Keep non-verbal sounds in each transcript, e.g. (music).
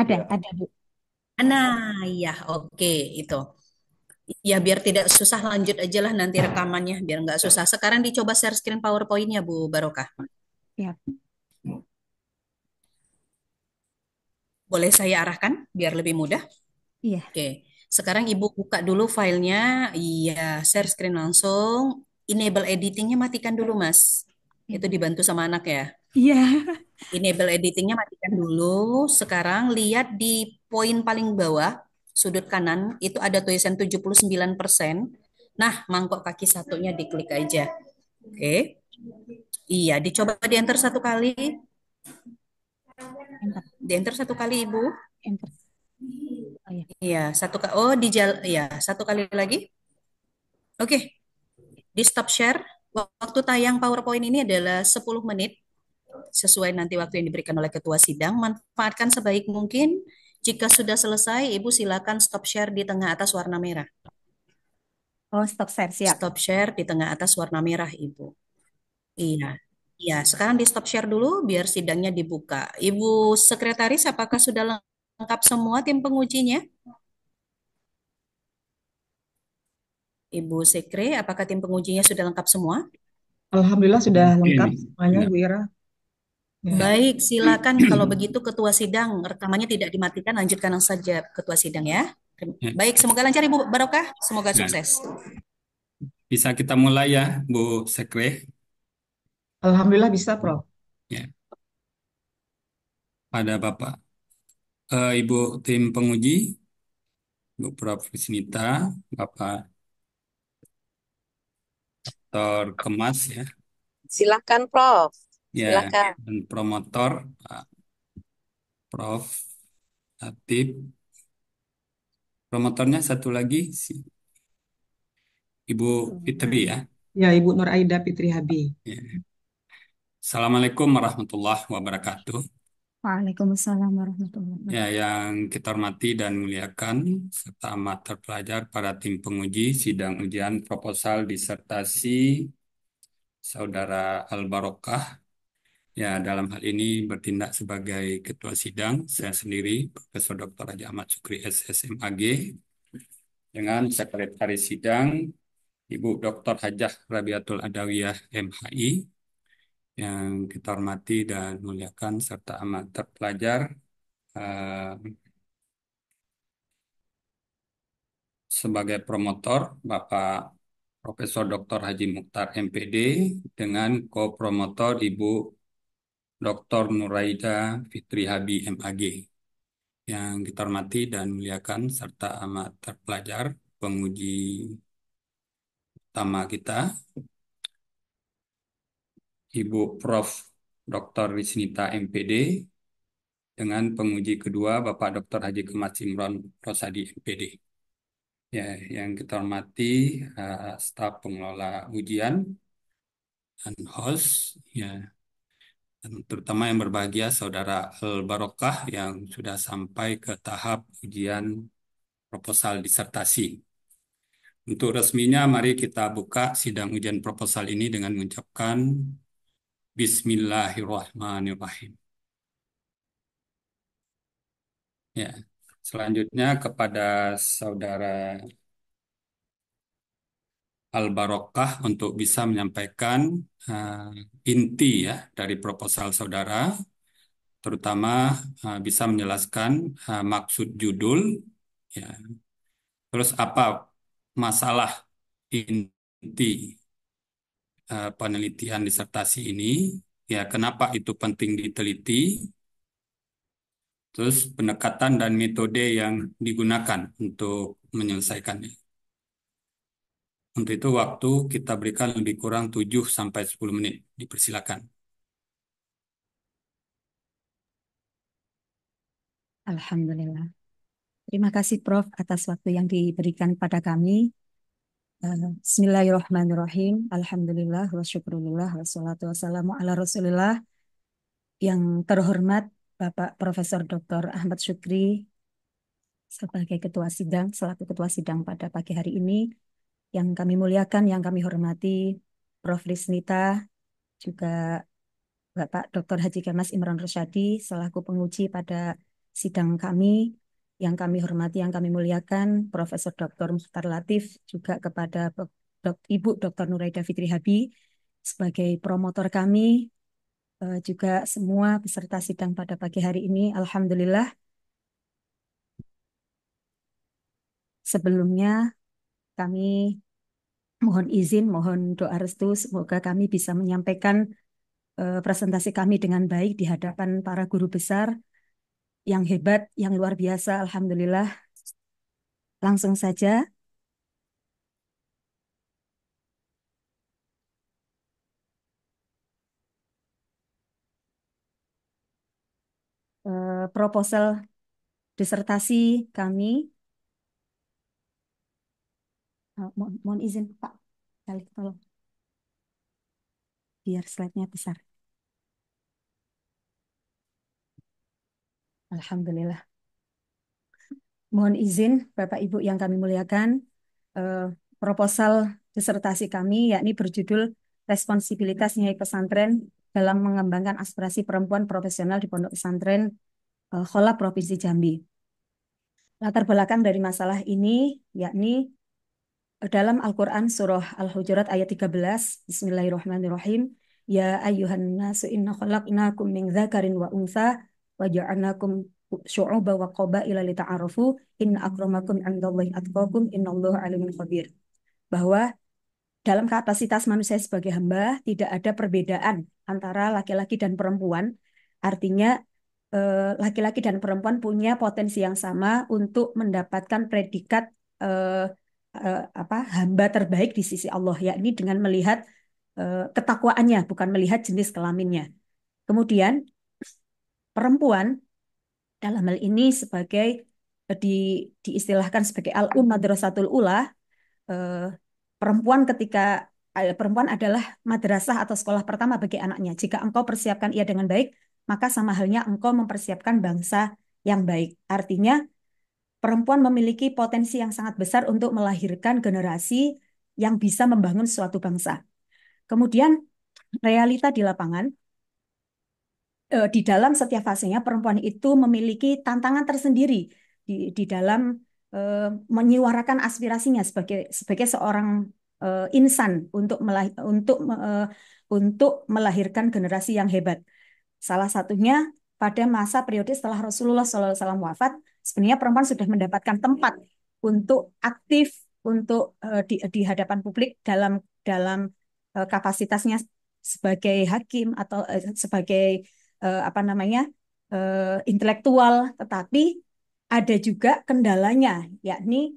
Ada, iya. ada, Bu. Nah, ya oke itu. Ya biar tidak susah lanjut aja lah nanti rekamannya biar nggak susah. Sekarang dicoba share screen PowerPoint-nya Bu Barokah. Iya. Boleh saya arahkan biar lebih mudah? Iya. Oke. Sekarang Ibu buka dulu filenya. Iya, share screen langsung. Enable editingnya matikan dulu Mas. Itu iya. dibantu sama anak ya. Iya. Enable editingnya matikan dulu. Sekarang lihat di poin paling bawah sudut kanan itu ada tulisan 79%. Nah, mangkok kaki satunya diklik aja. Oke. Okay. Iya, dicoba di enter satu kali. Di enter satu kali, Ibu. Enter. Oh, iya. iya, satu kali. Oh, di jal ya, satu kali lagi. Oke. Okay. Di stop share. Waktu tayang PowerPoint ini adalah 10 menit sesuai nanti waktu yang diberikan oleh ketua sidang, manfaatkan sebaik mungkin. Jika sudah selesai, Ibu silakan stop share di tengah atas warna merah. Oh, stop share, siap. Stop share di tengah atas warna merah, Ibu. Iya. Iya, sekarang di stop share dulu biar sidangnya dibuka. Ibu sekretaris, apakah sudah lengkap semua tim pengujinya? Ibu Sekre, apakah tim pengujinya sudah lengkap semua? Alhamdulillah sudah lengkap iya, iya. semuanya, Bu Ira. Baik, (clears throat) silakan kalau begitu ketua sidang rekamannya tidak dimatikan, lanjutkan saja ketua sidang ya. ya. Baik, semoga lancar Ibu Barokah, semoga ya. sukses. Bisa kita mulai ya, Bu Sekre. Alhamdulillah bisa, Prof. Ya. Pada Bapak, uh, Ibu tim penguji, Bu Prof. Sinita, Bapak Dr. Kemas ya. Silakan, Prof. Ya, Silakan. dan promotor, Pak Prof, Atip. Promotornya satu lagi, si Ibu Fitri ya. Ya, Ibu Nur Aida Fitri Habi. Ya. Assalamualaikum warahmatullahi wabarakatuh. Waalaikumsalam warahmatullahi wabarakatuh. Ya, yang kita hormati dan muliakan, serta mater pelajar para tim penguji sidang ujian proposal disertasi Saudara Al-Barokah Ya, dalam hal ini bertindak sebagai ketua sidang saya sendiri, Profesor Dr. Haji Ahmad Sukri SSMAG, dengan sekretaris sidang Ibu Dr. Hajah Rabiatul Adawiyah MHI yang kita hormati dan muliakan serta amat terpelajar. Eh, sebagai promotor Bapak Profesor Dr. Haji Mukhtar MPD dengan co-promotor Ibu Dr. Nuraida Fitri Habi MAG yang kita hormati dan muliakan serta amat terpelajar penguji utama kita Ibu Prof. Dr. Risnita MPD dengan penguji kedua Bapak Dr. Haji Kemat Simron Rosadi MPD. Ya, yang kita hormati uh, staf pengelola ujian dan host ya terutama yang berbahagia saudara Al Barokah yang sudah sampai ke tahap ujian proposal disertasi. Untuk resminya, mari kita buka sidang ujian proposal ini dengan mengucapkan Bismillahirrahmanirrahim. Ya, selanjutnya kepada saudara Al-Barokah untuk bisa menyampaikan uh, inti ya dari proposal saudara, terutama uh, bisa menjelaskan uh, maksud judul, ya. terus apa masalah inti uh, penelitian disertasi ini, ya kenapa itu penting diteliti, terus pendekatan dan metode yang digunakan untuk menyelesaikannya. Untuk itu waktu kita berikan lebih kurang 7 sampai 10 menit. Dipersilakan. Alhamdulillah. Terima kasih Prof atas waktu yang diberikan pada kami. Eh, Bismillahirrahmanirrahim. Alhamdulillah wa syukurulillah wassalatu wassalamu ala Rasulillah. Yang terhormat Bapak Profesor Dr. Ahmad Syukri sebagai ketua sidang, selaku ketua sidang pada pagi hari ini yang kami muliakan, yang kami hormati, Prof. Risnita, juga Bapak Dr. Haji Kemas Imran Rusyadi, selaku penguji pada sidang kami, yang kami hormati, yang kami muliakan, Profesor Dr. Mukhtar Latif, juga kepada Ibu Dr. Nuraida Fitri Habi sebagai promotor kami, eh, juga semua peserta sidang pada pagi hari ini, Alhamdulillah. Sebelumnya kami mohon izin, mohon doa restu, semoga kami bisa menyampaikan uh, presentasi kami dengan baik di hadapan para guru besar yang hebat, yang luar biasa, Alhamdulillah. Langsung saja, eh, proposal disertasi kami mohon, mohon izin Pak, kali tolong. Biar slide-nya besar. Alhamdulillah. Mohon izin Bapak Ibu yang kami muliakan, uh, proposal disertasi kami yakni berjudul Responsibilitas Nyai Pesantren dalam mengembangkan aspirasi perempuan profesional di Pondok Pesantren uh, Khola Provinsi Jambi. Latar belakang dari masalah ini yakni dalam Al-Quran surah Al-Hujurat ayat 13, Bismillahirrahmanirrahim, Ya ayyuhan nasu inna khalaqnakum min dzakarin wa untha wa ja'anakum syu'uba wa li ta'arufu, inna akramakum 'indallahi atqakum Allah 'alimun khabir. Bahwa dalam kapasitas manusia sebagai hamba tidak ada perbedaan antara laki-laki dan perempuan. Artinya eh, laki-laki dan perempuan punya potensi yang sama untuk mendapatkan predikat eh, uh, apa hamba terbaik di sisi Allah yakni dengan melihat uh, ketakwaannya bukan melihat jenis kelaminnya. Kemudian perempuan dalam hal ini sebagai eh, di, diistilahkan sebagai al um madrasatul ula uh, perempuan ketika uh, perempuan adalah madrasah atau sekolah pertama bagi anaknya jika engkau persiapkan ia dengan baik maka sama halnya engkau mempersiapkan bangsa yang baik artinya perempuan memiliki potensi yang sangat besar untuk melahirkan generasi yang bisa membangun suatu bangsa. Kemudian realita di lapangan eh, di dalam setiap fasenya perempuan itu memiliki tantangan tersendiri di di dalam eh, menyuarakan aspirasinya sebagai sebagai seorang eh, insan untuk melah, untuk untuk melahirkan generasi yang hebat. Salah satunya pada masa periode setelah Rasulullah SAW wafat, sebenarnya perempuan sudah mendapatkan tempat untuk aktif untuk uh, di, di hadapan publik dalam dalam uh, kapasitasnya sebagai hakim atau uh, sebagai uh, apa namanya uh, intelektual, tetapi ada juga kendalanya, yakni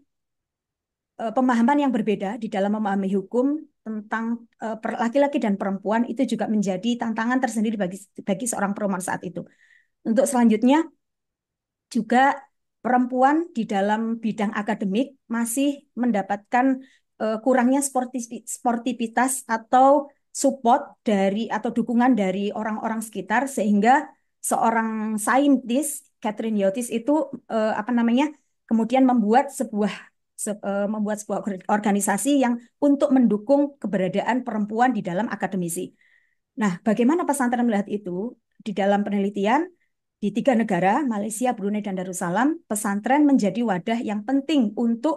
uh, pemahaman yang berbeda di dalam memahami hukum tentang laki-laki uh, dan perempuan itu juga menjadi tantangan tersendiri bagi bagi seorang perempuan saat itu. Untuk selanjutnya juga perempuan di dalam bidang akademik masih mendapatkan uh, kurangnya sportivitas atau support dari atau dukungan dari orang-orang sekitar sehingga seorang saintis Catherine Yotis itu uh, apa namanya kemudian membuat sebuah se, uh, membuat sebuah organisasi yang untuk mendukung keberadaan perempuan di dalam akademisi. Nah, bagaimana pesantren melihat itu di dalam penelitian? Di tiga negara, Malaysia, Brunei, dan Darussalam, pesantren menjadi wadah yang penting untuk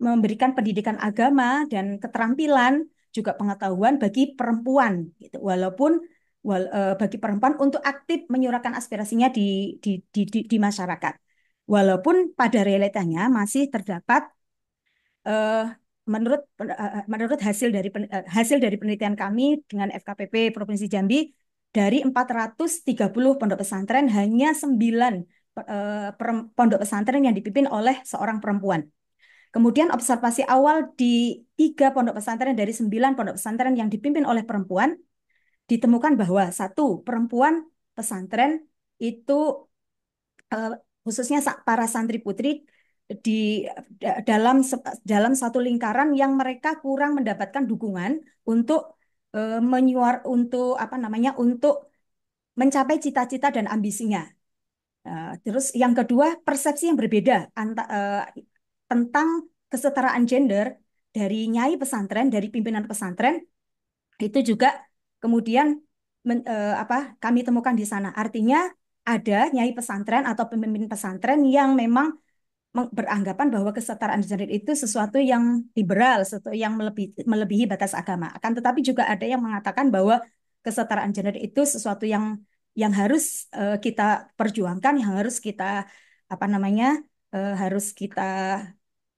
memberikan pendidikan agama dan keterampilan juga pengetahuan bagi perempuan gitu. Walaupun wal, e, bagi perempuan untuk aktif menyuarakan aspirasinya di di, di di di masyarakat. Walaupun pada realitanya masih terdapat uh, menurut e, e, menurut hasil dari hasil dari penelitian kami dengan FKPP Provinsi Jambi dari 430 pondok pesantren hanya 9 eh, pondok pesantren yang dipimpin oleh seorang perempuan. Kemudian observasi awal di tiga pondok pesantren dari sembilan pondok pesantren yang dipimpin oleh perempuan ditemukan bahwa satu perempuan pesantren itu eh, khususnya para santri putri di dalam dalam satu lingkaran yang mereka kurang mendapatkan dukungan untuk uh, menyuar untuk apa namanya untuk mencapai cita-cita dan ambisinya. Uh, terus yang kedua persepsi yang berbeda anta, uh, tentang kesetaraan gender dari nyai pesantren dari pimpinan pesantren itu juga kemudian men, uh, apa kami temukan di sana artinya ada nyai pesantren atau pemimpin pesantren yang memang beranggapan bahwa kesetaraan gender itu sesuatu yang liberal, sesuatu yang melebihi, melebihi batas agama. Akan tetapi juga ada yang mengatakan bahwa kesetaraan gender itu sesuatu yang yang harus uh, kita perjuangkan, yang harus kita apa namanya uh, harus kita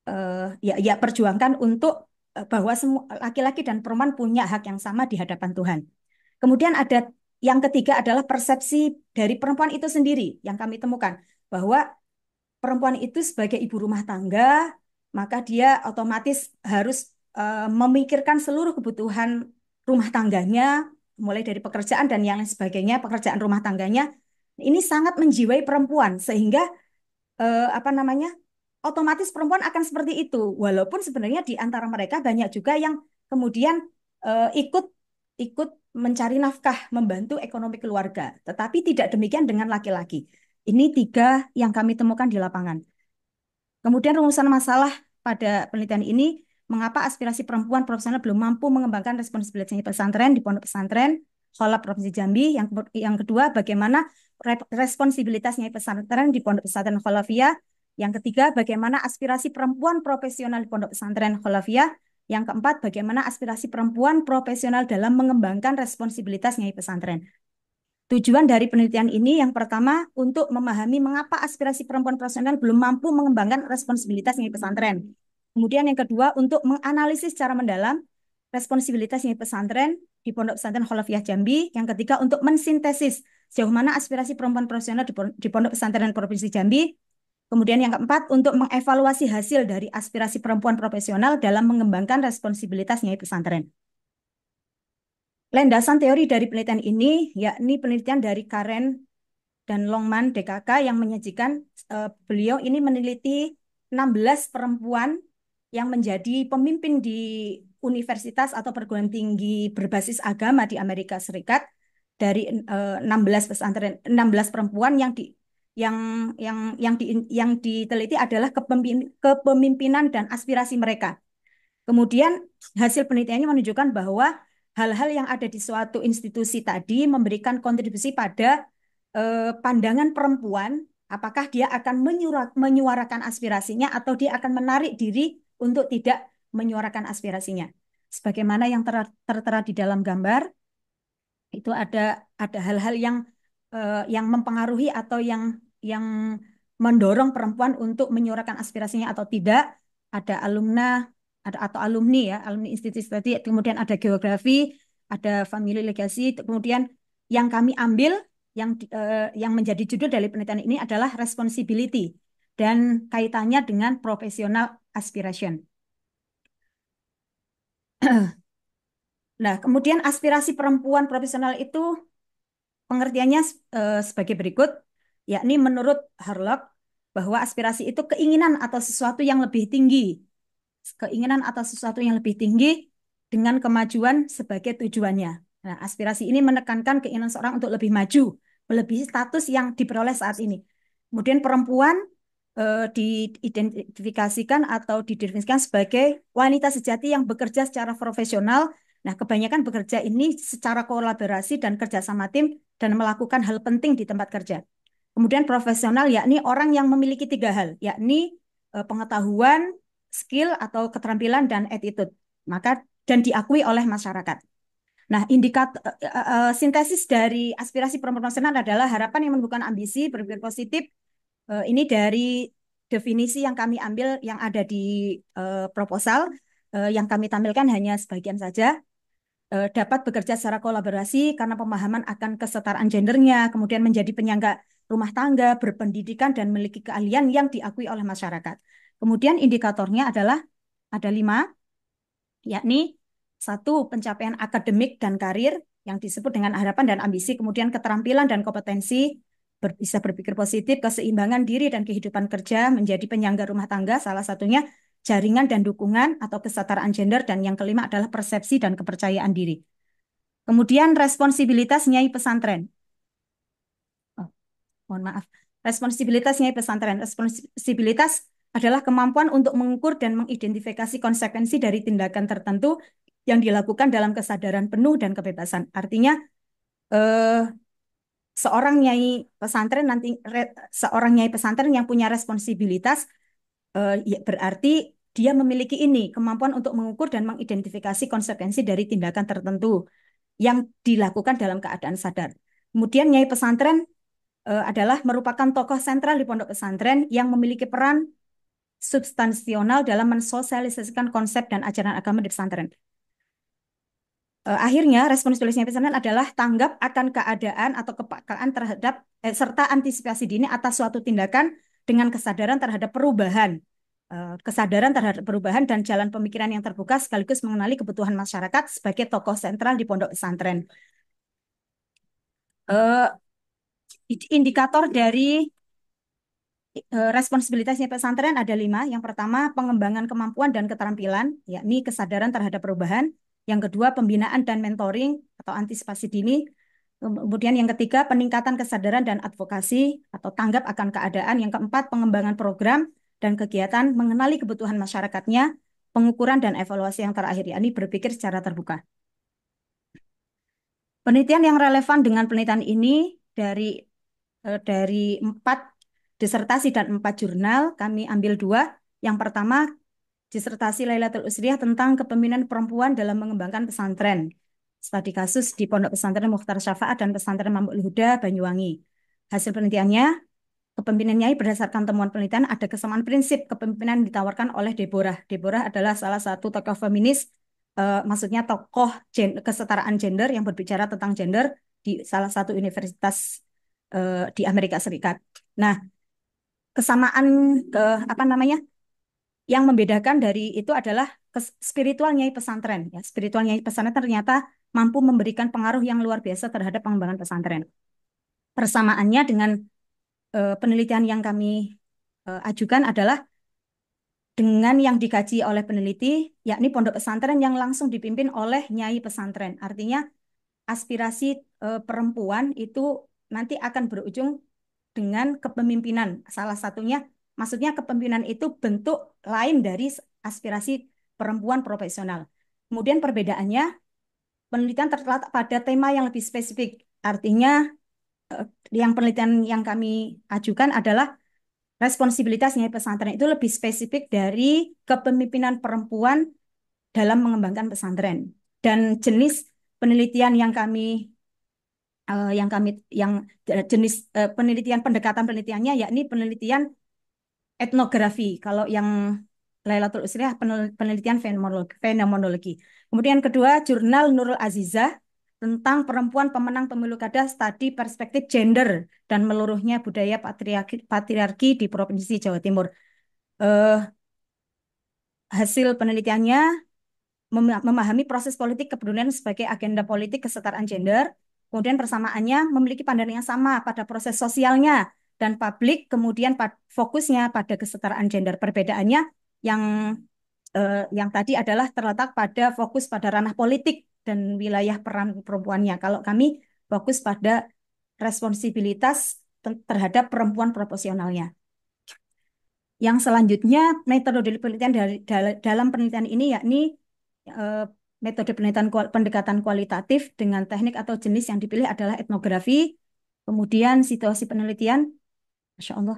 uh, ya ya perjuangkan untuk uh, bahwa semua laki-laki dan perempuan punya hak yang sama di hadapan Tuhan. Kemudian ada yang ketiga adalah persepsi dari perempuan itu sendiri yang kami temukan bahwa perempuan itu sebagai ibu rumah tangga, maka dia otomatis harus uh, memikirkan seluruh kebutuhan rumah tangganya, mulai dari pekerjaan dan yang lain sebagainya, pekerjaan rumah tangganya. Ini sangat menjiwai perempuan sehingga uh, apa namanya? otomatis perempuan akan seperti itu. Walaupun sebenarnya di antara mereka banyak juga yang kemudian uh, ikut ikut mencari nafkah, membantu ekonomi keluarga. Tetapi tidak demikian dengan laki-laki. Ini tiga yang kami temukan di lapangan. Kemudian rumusan masalah pada penelitian ini, mengapa aspirasi perempuan profesional belum mampu mengembangkan responsibilitasnya pesantren di pondok pesantren, kolab Provinsi Jambi. Yang, yang kedua, bagaimana responsibilitasnya pesantren di pondok pesantren Kholafia. Yang ketiga, bagaimana aspirasi perempuan profesional di pondok pesantren Kholafia. Yang keempat, bagaimana aspirasi perempuan profesional dalam mengembangkan responsibilitasnya di pesantren. Tujuan dari penelitian ini yang pertama untuk memahami mengapa aspirasi perempuan profesional belum mampu mengembangkan responsibilitas di pesantren. Kemudian yang kedua untuk menganalisis secara mendalam responsibilitas di pesantren di Pondok Pesantren Kholafiah Jambi. Yang ketiga untuk mensintesis sejauh mana aspirasi perempuan profesional di Pondok Pesantren Provinsi Jambi. Kemudian yang keempat untuk mengevaluasi hasil dari aspirasi perempuan profesional dalam mengembangkan responsibilitas di pesantren. Landasan teori dari penelitian ini yakni penelitian dari Karen dan Longman DKK yang menyajikan uh, beliau ini meneliti 16 perempuan yang menjadi pemimpin di universitas atau perguruan tinggi berbasis agama di Amerika Serikat dari uh, eh, 16 pesantren 16 perempuan yang di yang yang yang di, yang diteliti adalah kepemimpinan dan aspirasi mereka. Kemudian hasil penelitiannya menunjukkan bahwa hal-hal yang ada di suatu institusi tadi memberikan kontribusi pada eh, pandangan perempuan apakah dia akan menyurak, menyuarakan aspirasinya atau dia akan menarik diri untuk tidak menyuarakan aspirasinya. Sebagaimana yang ter, tertera di dalam gambar, itu ada ada hal-hal yang eh, yang mempengaruhi atau yang yang mendorong perempuan untuk menyuarakan aspirasinya atau tidak. Ada alumna ada atau alumni ya, alumni institusi tadi, kemudian ada geografi, ada family legacy, kemudian yang kami ambil yang uh, yang menjadi judul dari penelitian ini adalah responsibility dan kaitannya dengan profesional aspiration. (clears throat) nah, kemudian aspirasi perempuan profesional itu pengertiannya uh, sebagai berikut, yakni menurut Harlock bahwa aspirasi itu keinginan atau sesuatu yang lebih tinggi keinginan atas sesuatu yang lebih tinggi dengan kemajuan sebagai tujuannya. Nah, aspirasi ini menekankan keinginan seorang untuk lebih maju, melebihi status yang diperoleh saat ini. Kemudian perempuan eh, diidentifikasikan atau didefinisikan sebagai wanita sejati yang bekerja secara profesional. Nah, kebanyakan bekerja ini secara kolaborasi dan kerjasama tim dan melakukan hal penting di tempat kerja. Kemudian profesional yakni orang yang memiliki tiga hal, yakni eh, pengetahuan, skill atau keterampilan dan attitude. Maka dan diakui oleh masyarakat. Nah, indikator uh, uh, sintesis dari aspirasi proporsional adalah harapan yang menumbuhkan ambisi berpikir positif. Uh, ini dari definisi yang kami ambil yang ada di uh, proposal uh, yang kami tampilkan hanya sebagian saja. Uh, dapat bekerja secara kolaborasi karena pemahaman akan kesetaraan gendernya, kemudian menjadi penyangga rumah tangga, berpendidikan dan memiliki keahlian yang diakui oleh masyarakat. Kemudian indikatornya adalah ada lima, yakni satu pencapaian akademik dan karir yang disebut dengan harapan dan ambisi, kemudian keterampilan dan kompetensi, ber, bisa berpikir positif, keseimbangan diri dan kehidupan kerja, menjadi penyangga rumah tangga, salah satunya jaringan dan dukungan atau kesetaraan gender, dan yang kelima adalah persepsi dan kepercayaan diri. Kemudian responsibilitas nyai pesantren. Oh, mohon maaf. Responsibilitas nyai pesantren. Responsibilitas adalah kemampuan untuk mengukur dan mengidentifikasi konsekuensi dari tindakan tertentu yang dilakukan dalam kesadaran penuh dan kebebasan. Artinya eh, seorang nyai pesantren nanti re, seorang nyai pesantren yang punya responsibilitas eh, ya berarti dia memiliki ini kemampuan untuk mengukur dan mengidentifikasi konsekuensi dari tindakan tertentu yang dilakukan dalam keadaan sadar. Kemudian nyai pesantren eh, adalah merupakan tokoh sentral di pondok pesantren yang memiliki peran substansional dalam mensosialisasikan konsep dan ajaran agama di pesantren. Eh, akhirnya respons tulisnya pesantren adalah tanggap akan keadaan atau kepakaan terhadap eh, serta antisipasi dini atas suatu tindakan dengan kesadaran terhadap perubahan eh, kesadaran terhadap perubahan dan jalan pemikiran yang terbuka sekaligus mengenali kebutuhan masyarakat sebagai tokoh sentral di pondok pesantren. Eh, indikator dari Eh, responsibilitasnya pesantren ada lima. Yang pertama, pengembangan kemampuan dan keterampilan, yakni kesadaran terhadap perubahan. Yang kedua, pembinaan dan mentoring atau antisipasi dini. Kemudian yang ketiga, peningkatan kesadaran dan advokasi atau tanggap akan keadaan. Yang keempat, pengembangan program dan kegiatan mengenali kebutuhan masyarakatnya, pengukuran dan evaluasi yang terakhir, yakni berpikir secara terbuka. Penelitian yang relevan dengan penelitian ini dari eh, dari empat disertasi dan empat jurnal, kami ambil dua. Yang pertama, disertasi Lailatul Usriah tentang kepemimpinan perempuan dalam mengembangkan pesantren. Studi kasus di Pondok Pesantren Mukhtar Syafaat dan Pesantren Mamuk Huda, Banyuwangi. Hasil penelitiannya, kepemimpinannya berdasarkan temuan penelitian ada kesamaan prinsip kepemimpinan ditawarkan oleh Deborah. Deborah adalah salah satu tokoh feminis, eh, maksudnya tokoh gen kesetaraan gender yang berbicara tentang gender di salah satu universitas eh, di Amerika Serikat. Nah, kesamaan ke apa namanya yang membedakan dari itu adalah spiritual nyai pesantren ya spiritual nyai pesantren ternyata mampu memberikan pengaruh yang luar biasa terhadap pengembangan pesantren persamaannya dengan uh, penelitian yang kami uh, ajukan adalah dengan yang dikaji oleh peneliti yakni pondok pesantren yang langsung dipimpin oleh nyai pesantren artinya aspirasi uh, perempuan itu nanti akan berujung dengan kepemimpinan. Salah satunya, maksudnya kepemimpinan itu bentuk lain dari aspirasi perempuan profesional. Kemudian perbedaannya, penelitian terletak pada tema yang lebih spesifik. Artinya, eh, yang penelitian yang kami ajukan adalah responsibilitasnya pesantren itu lebih spesifik dari kepemimpinan perempuan dalam mengembangkan pesantren. Dan jenis penelitian yang kami uh, yang kami yang eh, jenis uh, penelitian pendekatan penelitiannya yakni penelitian etnografi. Kalau yang Lailatul Usriah penelitian fenomenologi. Kemudian kedua jurnal Nurul aziza tentang perempuan pemenang pemilu kada studi perspektif gender dan meluruhnya budaya patriarki, patriarki di Provinsi Jawa Timur. Uh, hasil penelitiannya memahami proses politik kepedulian sebagai agenda politik kesetaraan gender, Kemudian persamaannya memiliki pandangan yang sama pada proses sosialnya dan publik, kemudian fokusnya pada kesetaraan gender. Perbedaannya yang eh, yang tadi adalah terletak pada fokus pada ranah politik dan wilayah peran perempuannya. Kalau kami fokus pada responsibilitas terhadap perempuan proporsionalnya. Yang selanjutnya metode penelitian dari, dalam penelitian ini yakni eh, metode penelitian pendekatan kualitatif dengan teknik atau jenis yang dipilih adalah etnografi, kemudian situasi penelitian, Masya Allah,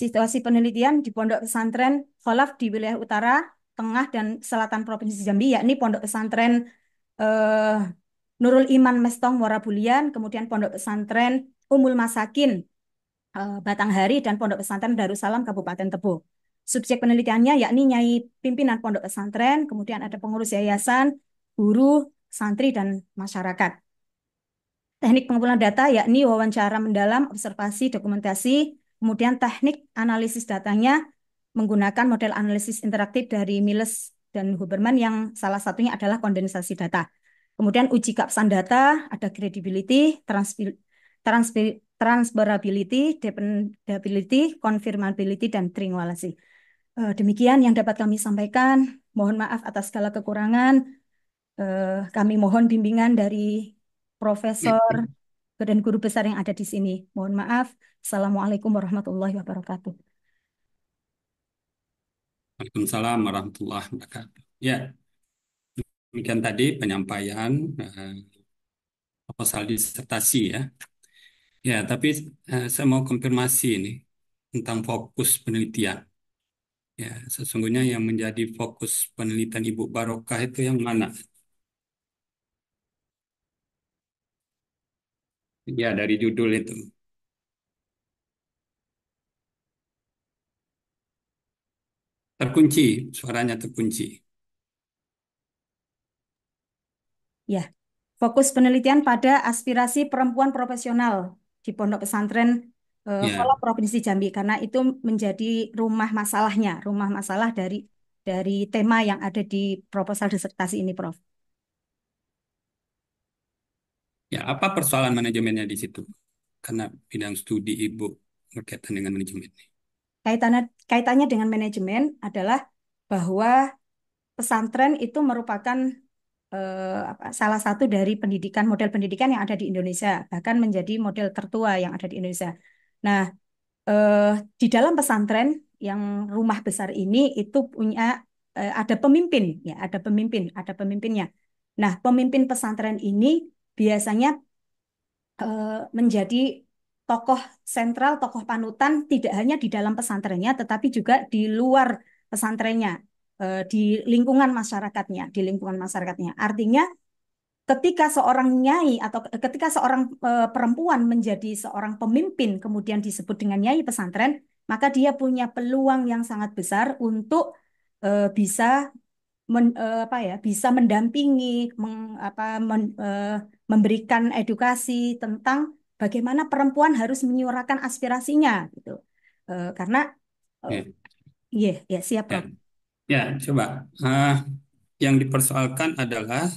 situasi penelitian di Pondok Pesantren Kholaf di wilayah utara, tengah, dan selatan Provinsi Jambi, yakni Pondok Pesantren eh, Nurul Iman Mestong Warabulian, kemudian Pondok Pesantren Umul Masakin eh, Batanghari, dan Pondok Pesantren Darussalam Kabupaten Tebo subjek penelitiannya yakni nyai pimpinan pondok pesantren, kemudian ada pengurus yayasan, guru, santri, dan masyarakat. Teknik pengumpulan data yakni wawancara mendalam, observasi, dokumentasi, kemudian teknik analisis datanya menggunakan model analisis interaktif dari Miles dan Huberman yang salah satunya adalah kondensasi data. Kemudian uji kapsan data, ada credibility, transpi, transferability, dependability, confirmability, dan triangulasi. Eh, demikian yang dapat kami sampaikan. Mohon maaf atas segala kekurangan. Eh, kami mohon bimbingan dari profesor iya. dan guru besar yang ada di sini. Mohon maaf. Assalamualaikum warahmatullahi wabarakatuh. Waalaikumsalam warahmatullahi wabarakatuh. Ya, demikian tadi penyampaian eh, proposal disertasi ya. Ya, tapi saya mau konfirmasi ini tentang fokus penelitian. Ya, sesungguhnya yang menjadi fokus penelitian Ibu Barokah itu yang mana? Ya, dari judul itu. Terkunci, suaranya terkunci. Ya, fokus penelitian pada aspirasi perempuan profesional di Pondok Pesantren yeah. Iya. kalau provinsi Jambi karena itu menjadi rumah masalahnya, rumah masalah dari dari tema yang ada di proposal disertasi ini, Prof. Ya, apa persoalan manajemennya di situ? Karena bidang studi Ibu berkaitan dengan manajemen. Kaitannya kaitannya dengan manajemen adalah bahwa pesantren itu merupakan eh, apa, salah satu dari pendidikan model pendidikan yang ada di Indonesia, bahkan menjadi model tertua yang ada di Indonesia. Nah, eh, di dalam pesantren yang rumah besar ini itu punya eh, ada pemimpin, ya, ada pemimpin, ada pemimpinnya. Nah, pemimpin pesantren ini biasanya eh, menjadi tokoh sentral, tokoh panutan tidak hanya di dalam pesantrennya, tetapi juga di luar pesantrennya, eh, di lingkungan masyarakatnya, di lingkungan masyarakatnya. Artinya ketika seorang nyai atau ketika seorang eh, perempuan menjadi seorang pemimpin kemudian disebut dengan nyai pesantren, maka dia punya peluang yang sangat besar untuk e, bisa men, e, apa ya, bisa mendampingi meng, apa men, e, memberikan edukasi tentang bagaimana perempuan harus menyuarakan aspirasinya gitu. E, karena Iya, yeah. yeah, yeah, siap, ya Ya, yeah, coba. Uh, yang dipersoalkan adalah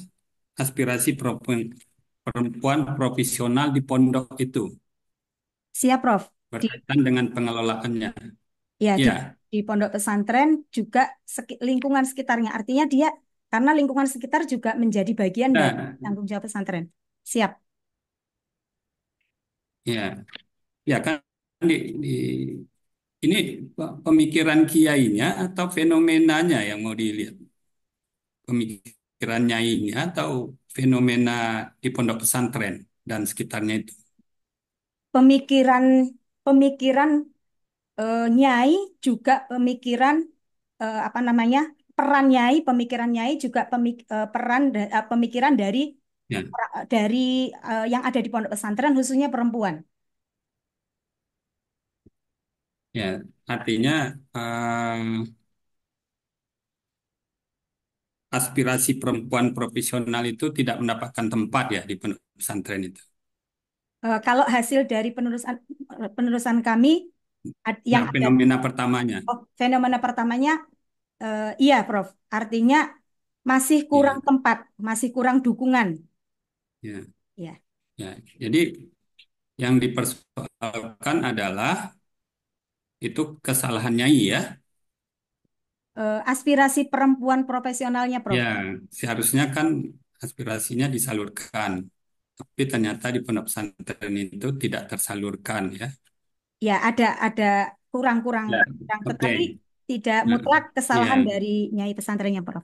aspirasi perempuan profesional di pondok itu. Siap, Prof. Berkaitan di... dengan pengelolaannya. Iya ya. Di, di pondok pesantren juga seki, lingkungan sekitarnya. Artinya dia karena lingkungan sekitar juga menjadi bagian nah. dari tanggung jawab pesantren. Siap. Ya, ya kan di, di ini pemikiran kiainya atau fenomenanya yang mau dilihat pemikiran nyai ini atau fenomena di pondok pesantren dan sekitarnya itu? Pemikiran pemikiran e, nyai juga pemikiran e, apa namanya peran nyai pemikiran nyai juga pemik, e, peran e, pemikiran dari ya. dari dari yang ada di pondok pesantren khususnya perempuan. Ya, artinya E, aspirasi perempuan profesional itu tidak mendapatkan tempat ya di pesantren itu. Uh, kalau hasil dari penelusan kami ya, yang nah, fenomena ada, pertamanya. Oh, fenomena pertamanya uh, iya, Prof. Artinya masih iya. kurang yeah. tempat, masih kurang dukungan. Ya. Yeah. Yeah. Ya. Jadi yang dipersoalkan adalah itu kesalahannya ya uh, aspirasi perempuan profesionalnya, Prof. Ya, seharusnya kan aspirasinya disalurkan. Tapi ternyata di pondok pesantren itu tidak tersalurkan ya. Ya, ada ada kurang-kurang ya, tetapi okay. tetapi tidak mutlak kesalahan ya. dari nyai pesantrennya, Prof.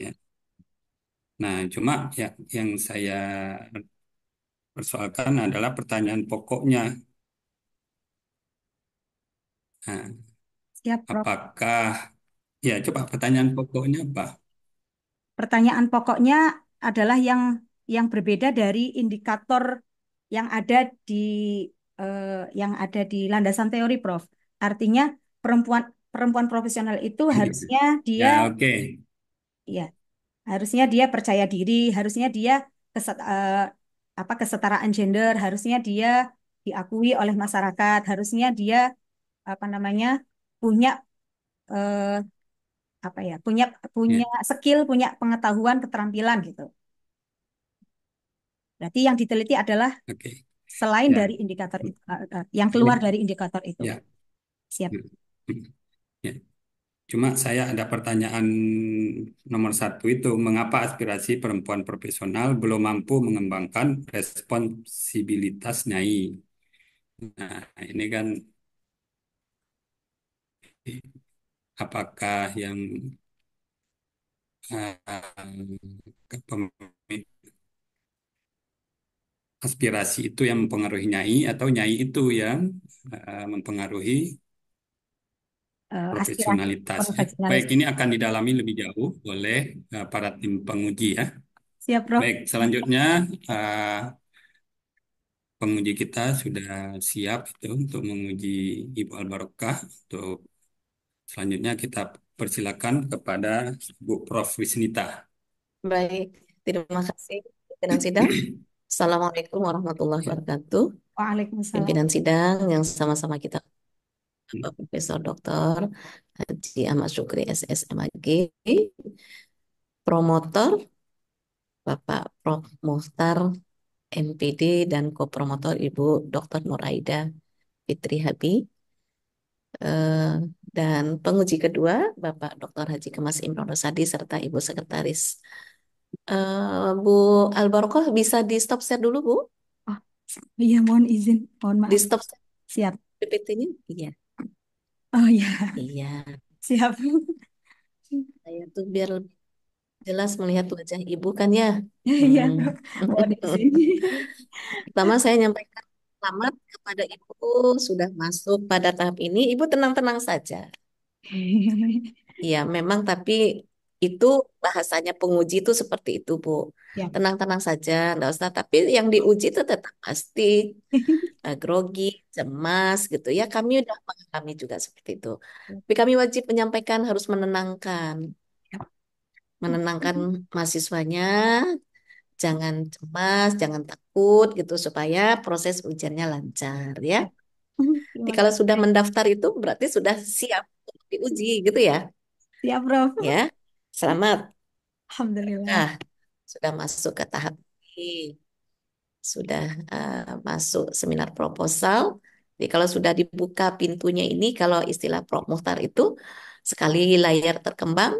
Ya. Nah, cuma ya yang saya persoalkan adalah pertanyaan pokoknya. Nah, Ya, Prof. Apakah ya coba pertanyaan pokoknya apa? Pertanyaan pokoknya adalah yang yang berbeda dari indikator yang ada di eh, yang ada di landasan teori, Prof. Artinya perempuan perempuan profesional itu iya, iya. harusnya dia ya, oke. Okay. Ya, harusnya dia percaya diri, harusnya dia keset, eh, apa kesetaraan gender, harusnya dia diakui oleh masyarakat, harusnya dia apa namanya punya eh, apa ya punya punya iya. skill punya pengetahuan keterampilan gitu berarti yang diteliti adalah okay. selain yeah. Ya. Eh, eh, iya. dari indikator itu, yang keluar dari indikator itu yeah. siap hmm. hmm. yeah. Cuma saya ada pertanyaan nomor satu itu, mengapa aspirasi perempuan profesional belum mampu mengembangkan responsibilitas nyai? Nah, ini kan apakah yang eh, aspirasi itu yang mempengaruhi nyai atau nyai itu yang eh, mempengaruhi eh, profesionalitas. Baik, ini akan didalami lebih jauh oleh para tim penguji ya. Siap, Prof. Baik, selanjutnya penguji kita sudah siap itu untuk menguji Ibu Al-Barokah untuk Selanjutnya kita persilakan kepada Bu Prof. Wisnita. Baik, terima kasih pimpinan sidang. Assalamualaikum warahmatullahi wabarakatuh. Waalaikumsalam. Pimpinan sidang yang sama-sama kita Bapak Profesor Dr. Haji Ahmad Syukri SSMAG, promotor Bapak Prof. Muhtar MPD dan kopromotor Ibu Dr. Nuraida Fitri Habi, eh, dan penguji kedua Bapak Dr. Haji Kemas Imron Rosadi serta Ibu Sekretaris. Uh, Bu Albarokoh bisa di stop share dulu Bu? Oh, iya mohon izin, mohon maaf. Di stop share. Siap. PPT-nya? Iya. Oh iya. Iya. Siap. Saya tuh biar jelas melihat wajah ibu kan ya. Iya. Hmm. Mohon izin. Pertama saya nyampaikan selamat kepada Ibu sudah masuk pada tahap ini. Ibu tenang-tenang saja. (laughs) Iya, memang tapi itu bahasanya penguji itu seperti itu, Bu. tenang ya. Tenang-tenang saja, enggak usah. Tapi yang diuji itu tetap pasti (laughs) eh, grogi, cemas gitu ya. Kami sudah mengalami juga seperti itu. Ya. Tapi kami wajib menyampaikan harus menenangkan. Ya. Menenangkan mahasiswanya, jangan cemas, jangan takut gitu supaya proses ujiannya lancar ya. (laughs) Jadi kalau sudah mendaftar itu berarti sudah siap untuk diuji gitu ya. Siap, Prof. Ya. Selamat. Alhamdulillah. Nah, sudah masuk ke tahap ini. Sudah uh, masuk seminar proposal. Jadi kalau sudah dibuka pintunya ini kalau istilah Prof itu sekali layar terkembang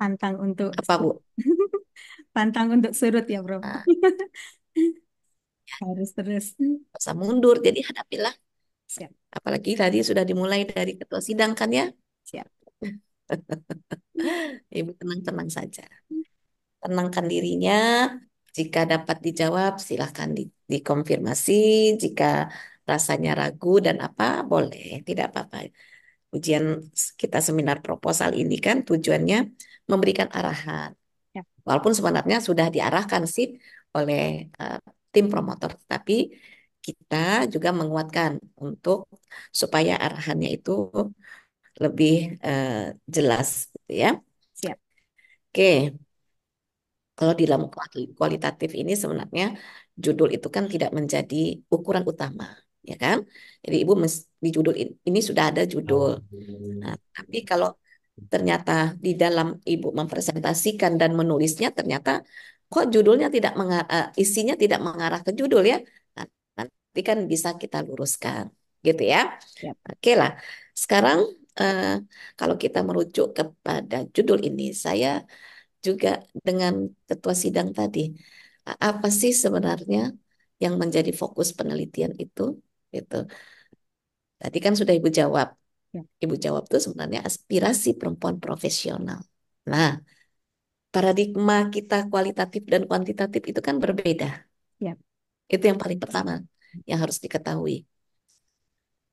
pantang untuk apa Bu? (laughs) pantang untuk surut ya bro nah, (laughs) harus terus bisa mundur jadi hadapilah siap apalagi tadi sudah dimulai dari ketua sidang kan ya siap (laughs) ibu tenang-tenang saja tenangkan dirinya jika dapat dijawab silahkan di, dikonfirmasi jika rasanya ragu dan apa boleh tidak apa-apa ujian kita seminar proposal ini kan tujuannya memberikan arahan Walaupun sebenarnya sudah diarahkan sih oleh uh, tim promotor, tapi kita juga menguatkan untuk supaya arahannya itu lebih uh, jelas, gitu ya. Siap. Oke. Kalau di dalam kualitatif ini sebenarnya judul itu kan tidak menjadi ukuran utama, ya kan? Jadi ibu di judul ini, ini sudah ada judul. Nah, tapi kalau ternyata di dalam ibu mempresentasikan dan menulisnya ternyata kok judulnya tidak mengarah, eh, isinya tidak mengarah ke judul ya nah, nanti kan bisa kita luruskan gitu ya, ya. oke lah sekarang uh, kalau kita merujuk kepada judul ini saya juga dengan ketua sidang tadi apa sih sebenarnya yang menjadi fokus penelitian itu gitu tadi kan sudah ibu jawab Ibu jawab itu sebenarnya aspirasi perempuan profesional. Nah, paradigma kita kualitatif dan kuantitatif itu kan berbeda. Ya. Itu yang paling pertama yang harus diketahui.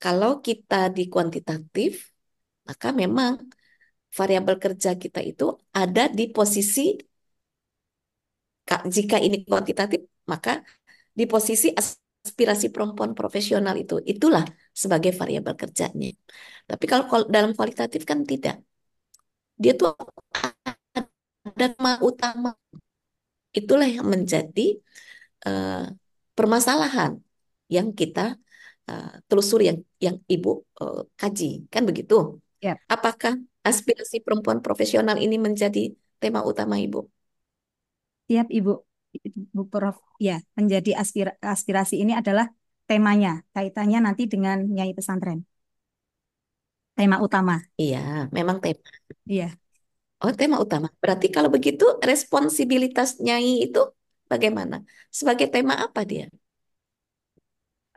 Kalau kita di kuantitatif, maka memang variabel kerja kita itu ada di posisi jika ini kuantitatif, maka di posisi aspirasi perempuan profesional itu itulah sebagai variabel kerjanya. Tapi kalau dalam kualitatif kan tidak. Dia tuh ada tema utama. Itulah yang menjadi uh, permasalahan yang kita uh, telusuri yang yang Ibu uh, kaji, kan begitu? Yep. Ya. Apakah aspirasi perempuan profesional ini menjadi tema utama Ibu? Siap, Ibu. Bu Prof, ya menjadi aspirasi ini adalah temanya, kaitannya nanti dengan Nyai Pesantren. Tema utama. Iya, memang tema. Iya. Oh, tema utama. Berarti kalau begitu responsibilitas Nyai itu bagaimana? Sebagai tema apa dia?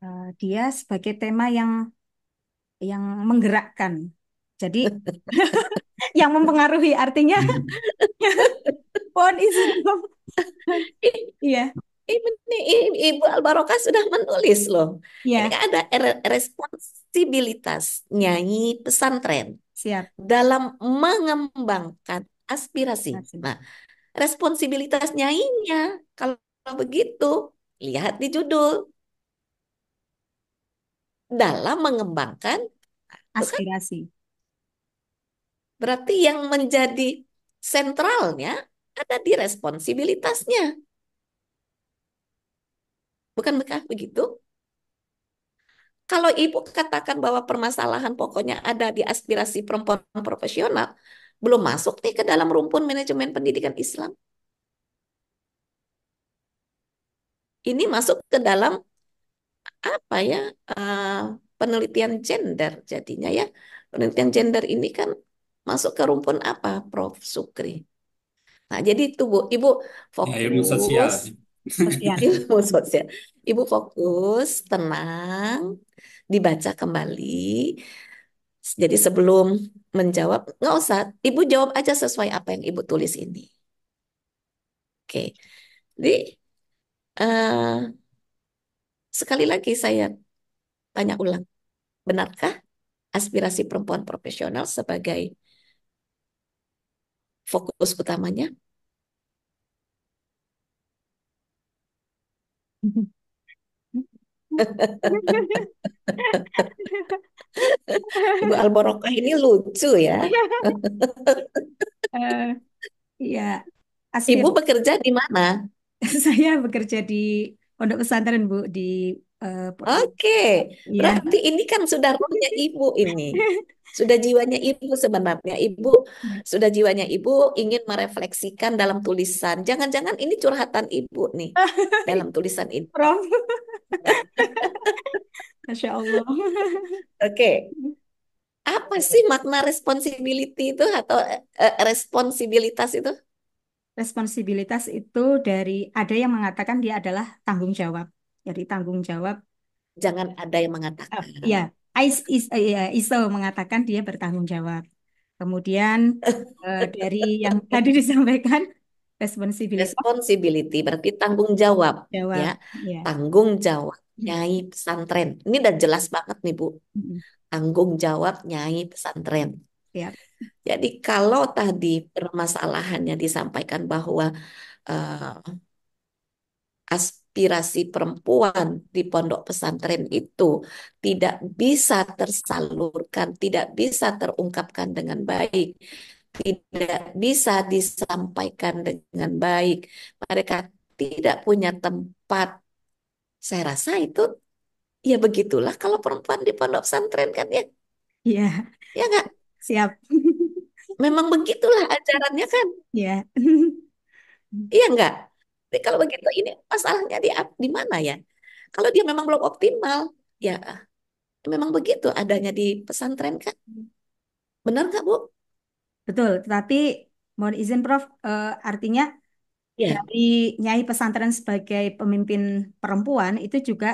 Uh, dia sebagai tema yang yang menggerakkan. Jadi (laughs) (laughs) yang mempengaruhi artinya pohon hmm. (laughs) izin iya ini Ibu Albarokah sudah menulis loh. Yeah. Ini ada responsibilitas nyanyi pesantren Siap. dalam mengembangkan aspirasi. Nah, responsibilitas nyanyinya kalau begitu lihat di judul dalam mengembangkan aspirasi. Berarti yang menjadi sentralnya ada di responsibilitasnya. Bukan Bukankah begitu? Kalau ibu katakan bahwa permasalahan pokoknya ada di aspirasi perempuan profesional, belum masuk nih ke dalam rumpun manajemen pendidikan Islam. Ini masuk ke dalam apa ya uh, penelitian gender jadinya ya penelitian gender ini kan masuk ke rumpun apa Prof Sukri. Nah jadi itu bu ibu ya, fokus ya, ilmu sosial. (laughs) sosial. Ibu fokus, tenang, dibaca kembali. Jadi sebelum menjawab, nggak usah, ibu jawab aja sesuai apa yang ibu tulis ini. Oke, jadi uh, sekali lagi saya tanya ulang, benarkah aspirasi perempuan profesional sebagai fokus utamanya Ibu Alborokah ini lucu ya. uh, (laughs) ya. Ibu bekerja di mana? (laughs) Saya bekerja di Pondok Pesantren Bu di uh, Oke. Okay. Ya. Berarti ini kan sudah punya Ibu ini. (laughs) Sudah jiwanya ibu sebenarnya. Ibu hmm. sudah jiwanya ibu ingin merefleksikan dalam tulisan. Jangan-jangan ini curhatan ibu nih (laughs) dalam tulisan prof (laughs) Masya Allah. Oke. Okay. Apa sih makna responsibility itu atau uh, responsibilitas itu? Responsibilitas itu dari ada yang mengatakan dia adalah tanggung jawab. Jadi tanggung jawab. Jangan ada yang mengatakan. Uh, ya, Is, ya, ISO mengatakan dia bertanggung jawab. Kemudian uh, (laughs) dari yang tadi disampaikan responsibility. Responsibility berarti tanggung jawab, jawab ya. ya. Tanggung jawab mm-hmm. Nyai Pesantren. Ini udah jelas banget nih, Bu. Mm-hmm. Tanggung jawab Nyai Pesantren. Ya. Jadi kalau tadi permasalahannya disampaikan bahwa uh, as aspirasi perempuan di pondok pesantren itu tidak bisa tersalurkan, tidak bisa terungkapkan dengan baik, tidak bisa disampaikan dengan baik. Mereka tidak punya tempat. Saya rasa itu ya begitulah kalau perempuan di pondok pesantren kan ya. Iya. Ya enggak? Siap. Memang begitulah ajarannya kan? Iya. Iya enggak? Tapi kalau begitu ini masalahnya di di mana ya? Kalau dia memang belum optimal, ya memang begitu adanya di pesantren kan? Benar nggak Bu? Betul, tetapi mohon izin Prof, uh, artinya yeah. dari Nyai pesantren sebagai pemimpin perempuan itu juga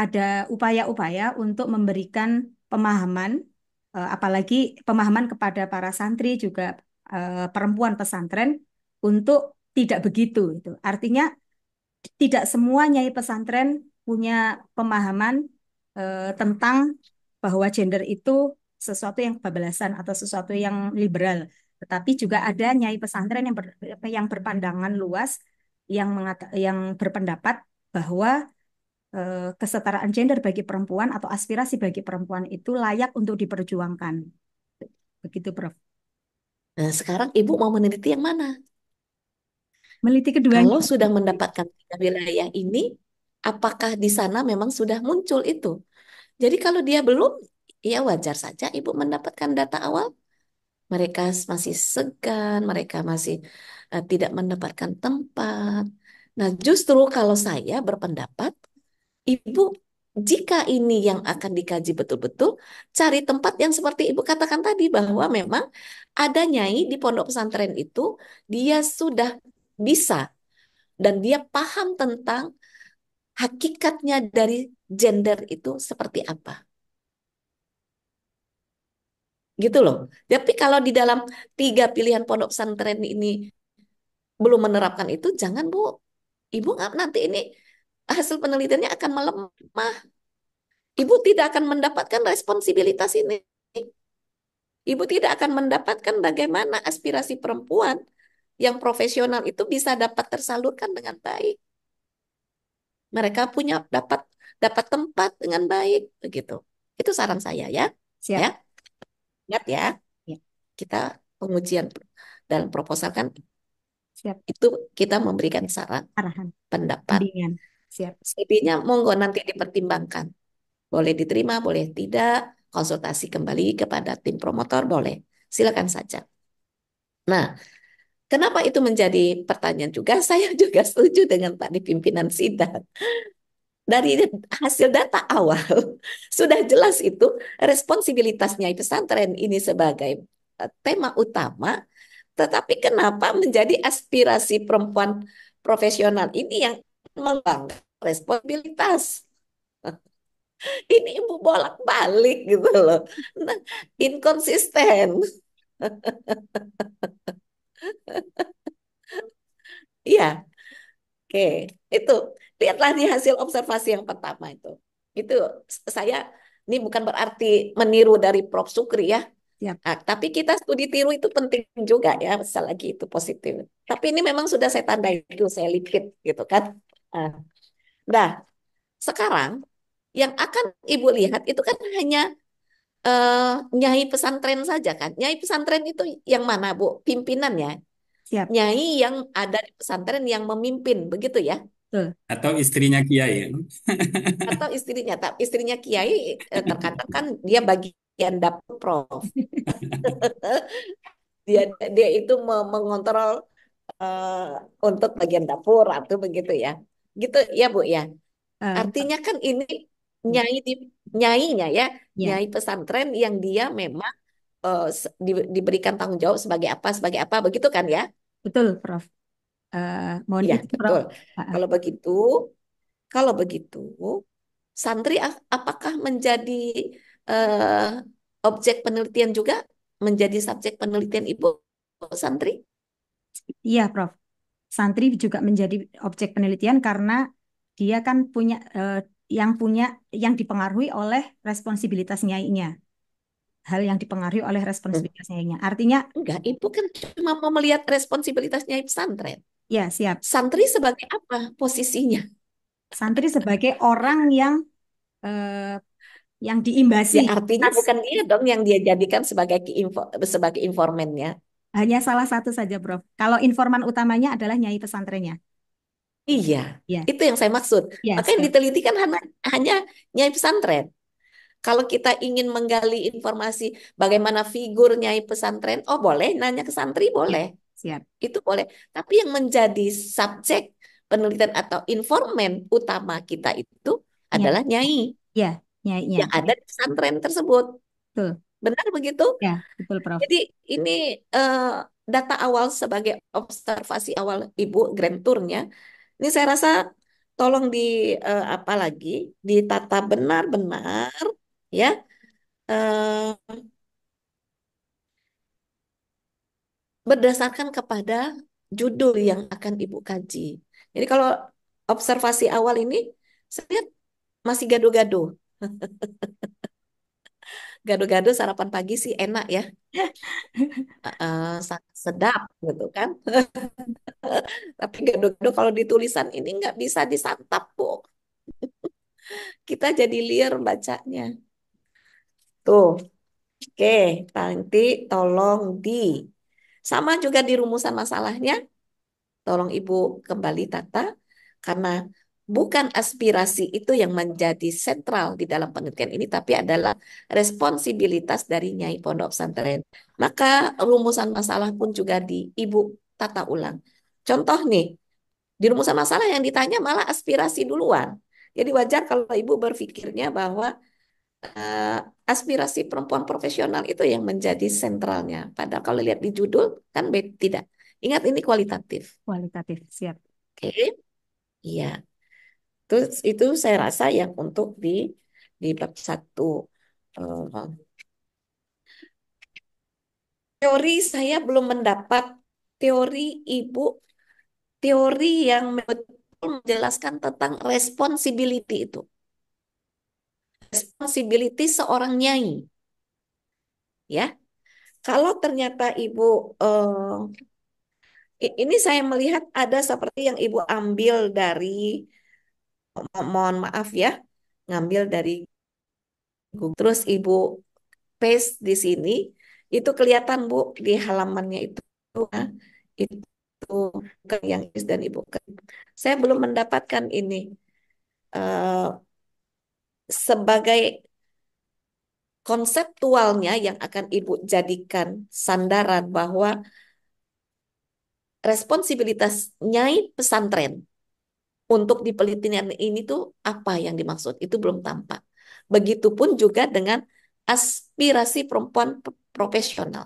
ada upaya-upaya untuk memberikan pemahaman, uh, apalagi pemahaman kepada para santri juga uh, perempuan pesantren untuk tidak begitu itu. Artinya tidak semua nyai pesantren punya pemahaman e, tentang bahwa gender itu sesuatu yang kebablasan atau sesuatu yang liberal. Tetapi juga ada nyai pesantren yang ber, yang berpandangan luas yang mengata, yang berpendapat bahwa e, kesetaraan gender bagi perempuan atau aspirasi bagi perempuan itu layak untuk diperjuangkan. Begitu, Prof. Nah, sekarang Ibu mau meneliti yang mana? Meliti kedua Kalau sudah mendapatkan tiga wilayah ini, apakah di sana memang sudah muncul itu? Jadi kalau dia belum, ya wajar saja ibu mendapatkan data awal. Mereka masih segan, mereka masih uh, tidak mendapatkan tempat. Nah, justru kalau saya berpendapat, ibu jika ini yang akan dikaji betul-betul, cari tempat yang seperti Ibu katakan tadi bahwa memang ada nyai di pondok pesantren itu, dia sudah bisa dan dia paham tentang hakikatnya dari gender itu seperti apa. Gitu loh. Tapi kalau di dalam tiga pilihan pondok pesantren ini belum menerapkan itu, jangan Bu. Ibu nanti ini hasil penelitiannya akan melemah. Ibu tidak akan mendapatkan responsibilitas ini. Ibu tidak akan mendapatkan bagaimana aspirasi perempuan yang profesional itu bisa dapat tersalurkan dengan baik. Mereka punya dapat dapat tempat dengan baik begitu. Itu saran saya ya. Siap. Ya. Ingat ya. ya. Kita pengujian dalam proposal kan Siap. Itu kita memberikan saran, arahan, pendapat. Pendingan. Siap. Sebenarnya monggo nanti dipertimbangkan. Boleh diterima, boleh tidak. Konsultasi kembali kepada tim promotor boleh. Silakan saja. Nah, Kenapa itu menjadi pertanyaan juga? (laughs) Saya juga setuju dengan Pak di pimpinan sidang. Dari hasil data awal, (laughs) sudah jelas itu responsibilitasnya Pesantren ini sebagai eh, tema utama, tetapi kenapa menjadi aspirasi perempuan profesional ini yang membanggakan responsibilitas? (laughs) ini ibu bolak-balik gitu loh. Nah, inkonsisten. (laughs) Iya. Oke, itu lihatlah nih hasil observasi yang pertama itu. Itu saya ini bukan berarti meniru dari Prof Sukri ya. Ya. Nah, tapi kita studi tiru itu penting juga ya, selagi itu positif. Tapi ini memang sudah saya tandai itu, saya lipit gitu kan. Ah. Nah, sekarang yang akan Ibu lihat itu kan hanya uh, nyai pesantren saja kan? Nyai pesantren itu yang mana, Bu? Pimpinannya? Siap. Nyai yang ada di pesantren yang memimpin, begitu ya? Atau istrinya kiai. (laughs) Atau istrinya, tak istrinya kiai eh, terkadang kan dia bagian dapur prof. (laughs) dia dia itu mengontrol uh, untuk bagian dapur atau begitu ya. Gitu ya, Bu ya. Artinya kan ini nyai di nyainya ya, ya. nyai pesantren yang dia memang uh, di, diberikan tanggung jawab sebagai apa sebagai apa begitu kan ya? Betul, Prof. Uh, mohon ya, Betul. Ah, ah. Kalau begitu, kalau begitu, santri apakah menjadi uh, objek penelitian juga menjadi subjek penelitian Ibu santri? Iya, Prof. Santri juga menjadi objek penelitian karena dia kan punya uh, yang punya yang dipengaruhi oleh responsibilitas nyainya hal yang dipengaruhi oleh responsibilitas nyainya artinya enggak ibu kan cuma mau melihat responsibilitas nyai pesantren ya siap santri sebagai apa posisinya santri sebagai orang yang eh, yang diimbasi ya, artinya Mas, bukan dia dong yang dia jadikan sebagai info, sebagai informannya hanya salah satu saja bro. kalau informan utamanya adalah nyai pesantrennya Iya, ya. itu yang saya maksud. Ya, Makanya yang iya. diteliti kan hanya, hanya nyai pesantren. Kalau kita ingin menggali informasi bagaimana figur nyai pesantren, oh boleh, nanya ke santri iya, boleh. siap. Itu boleh. Tapi yang menjadi subjek penelitian atau informan utama kita itu ya. adalah nyai. Ya, nyai, Ya. Yang ada di pesantren tersebut. Betul. Benar begitu? Ya, betul Prof. Jadi ini uh, data awal sebagai observasi awal Ibu Grand Tournya ini saya rasa tolong di uh, apa lagi ditata benar-benar ya. Uh, berdasarkan kepada judul yang akan Ibu kaji. Jadi kalau observasi awal ini saya lihat masih gaduh-gaduh. (laughs) Gado-gado sarapan pagi sih enak ya, uh, sedap gitu kan. (laughs) Tapi gado-gado kalau ditulisan ini nggak bisa disantap bu. Kita jadi liar bacanya. Tuh, oke. Nanti tolong di sama juga di rumusan masalahnya. Tolong ibu kembali tata karena bukan aspirasi itu yang menjadi sentral di dalam penelitian ini, tapi adalah responsibilitas dari Nyai Pondok Pesantren. Maka rumusan masalah pun juga di ibu tata ulang. Contoh nih, di rumusan masalah yang ditanya malah aspirasi duluan. Jadi wajar kalau ibu berpikirnya bahwa uh, aspirasi perempuan profesional itu yang menjadi sentralnya. Padahal kalau lihat di judul kan tidak. Ingat ini kualitatif. Kualitatif, siap. Oke. Okay. Iya. Terus itu saya rasa yang untuk di di bab satu. Eh, teori saya belum mendapat teori ibu teori yang betul menjelaskan tentang responsibility itu. Responsibility seorang nyai. Ya. Kalau ternyata ibu uh, ini saya melihat ada seperti yang ibu ambil dari mo mohon maaf ya, ngambil dari Google. Terus Ibu paste di sini, itu kelihatan Bu di halamannya itu. Ya. Itu bukan yang Is dan Ibu. Saya belum mendapatkan ini. Uh, sebagai konseptualnya yang akan Ibu jadikan sandaran bahwa responsibilitas nyai pesantren untuk di penelitian ini tuh apa yang dimaksud itu belum tampak. Begitupun juga dengan aspirasi perempuan profesional.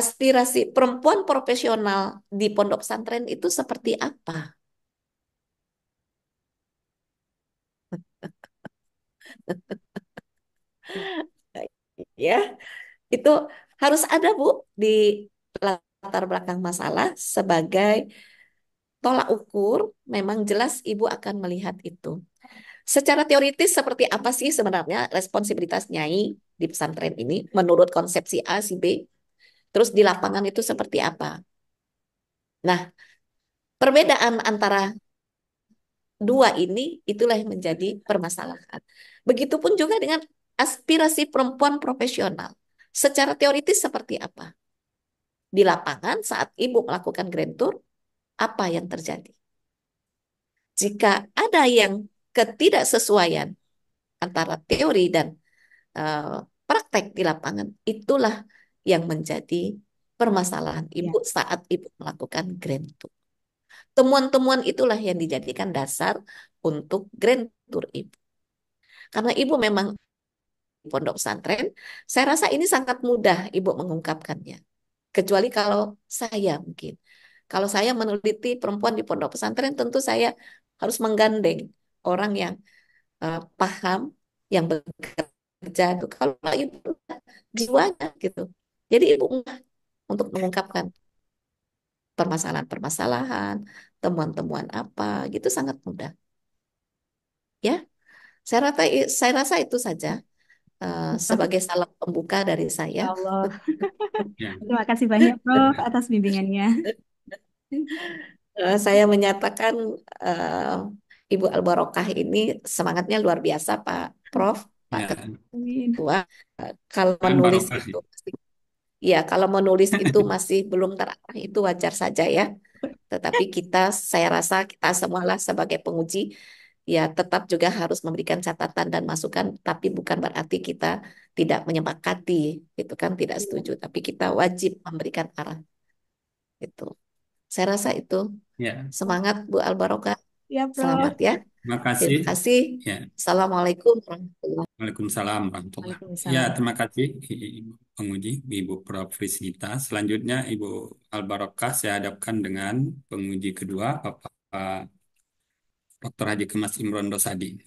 Aspirasi perempuan profesional di pondok pesantren itu seperti apa? (laughs) ya, itu harus ada Bu di latar belakang masalah sebagai tolak ukur, memang jelas ibu akan melihat itu. Secara teoritis seperti apa sih sebenarnya responsibilitas nyai di pesantren ini menurut konsepsi A si B? Terus di lapangan itu seperti apa? Nah, perbedaan antara dua ini itulah yang menjadi permasalahan. Begitupun juga dengan aspirasi perempuan profesional. Secara teoritis seperti apa? Di lapangan saat ibu melakukan grand tour, apa yang terjadi. Jika ada yang ketidaksesuaian antara teori dan uh, praktek di lapangan, itulah yang menjadi permasalahan ya. ibu ya. saat ibu melakukan grand tour. Temuan-temuan itulah yang dijadikan dasar untuk grand tour ibu. Karena ibu memang pondok pesantren, saya rasa ini sangat mudah ibu mengungkapkannya. Kecuali kalau saya mungkin kalau saya meneliti perempuan di pondok pesantren, tentu saya harus menggandeng orang yang uh, paham, yang bekerja. itu Kalau itu jiwanya gitu. Jadi ibu untuk mengungkapkan permasalahan-permasalahan, temuan-temuan apa, gitu sangat mudah. Ya, saya rasa, saya rasa itu saja uh, sebagai salam pembuka dari saya. Allah. (laughs) Terima kasih banyak Prof atas bimbingannya. Eh, saya menyatakan uh, Ibu Albarokah ini semangatnya luar biasa Pak Prof, Pak ya. Ketua. Uh, kalau menulis itu ya kalau menulis itu (laughs) masih belum terarah itu wajar saja ya. Tetapi kita saya rasa kita semualah sebagai penguji ya tetap juga harus memberikan catatan dan masukan tapi bukan berarti kita tidak menyepakati itu kan tidak iya. setuju tapi kita wajib memberikan arah itu saya rasa itu. Ya. Semangat Bu Albaroka. Ya, Selamat ya. Terima kasih. Terima kasih. Ya. Assalamualaikum warahmatullahi Waalaikumsalam Ya, terima kasih Ibu penguji, Ibu Prof. Frisnita. Selanjutnya Ibu Albaroka saya hadapkan dengan penguji kedua Bapak Dr. Haji Kemas Imron Dosadi.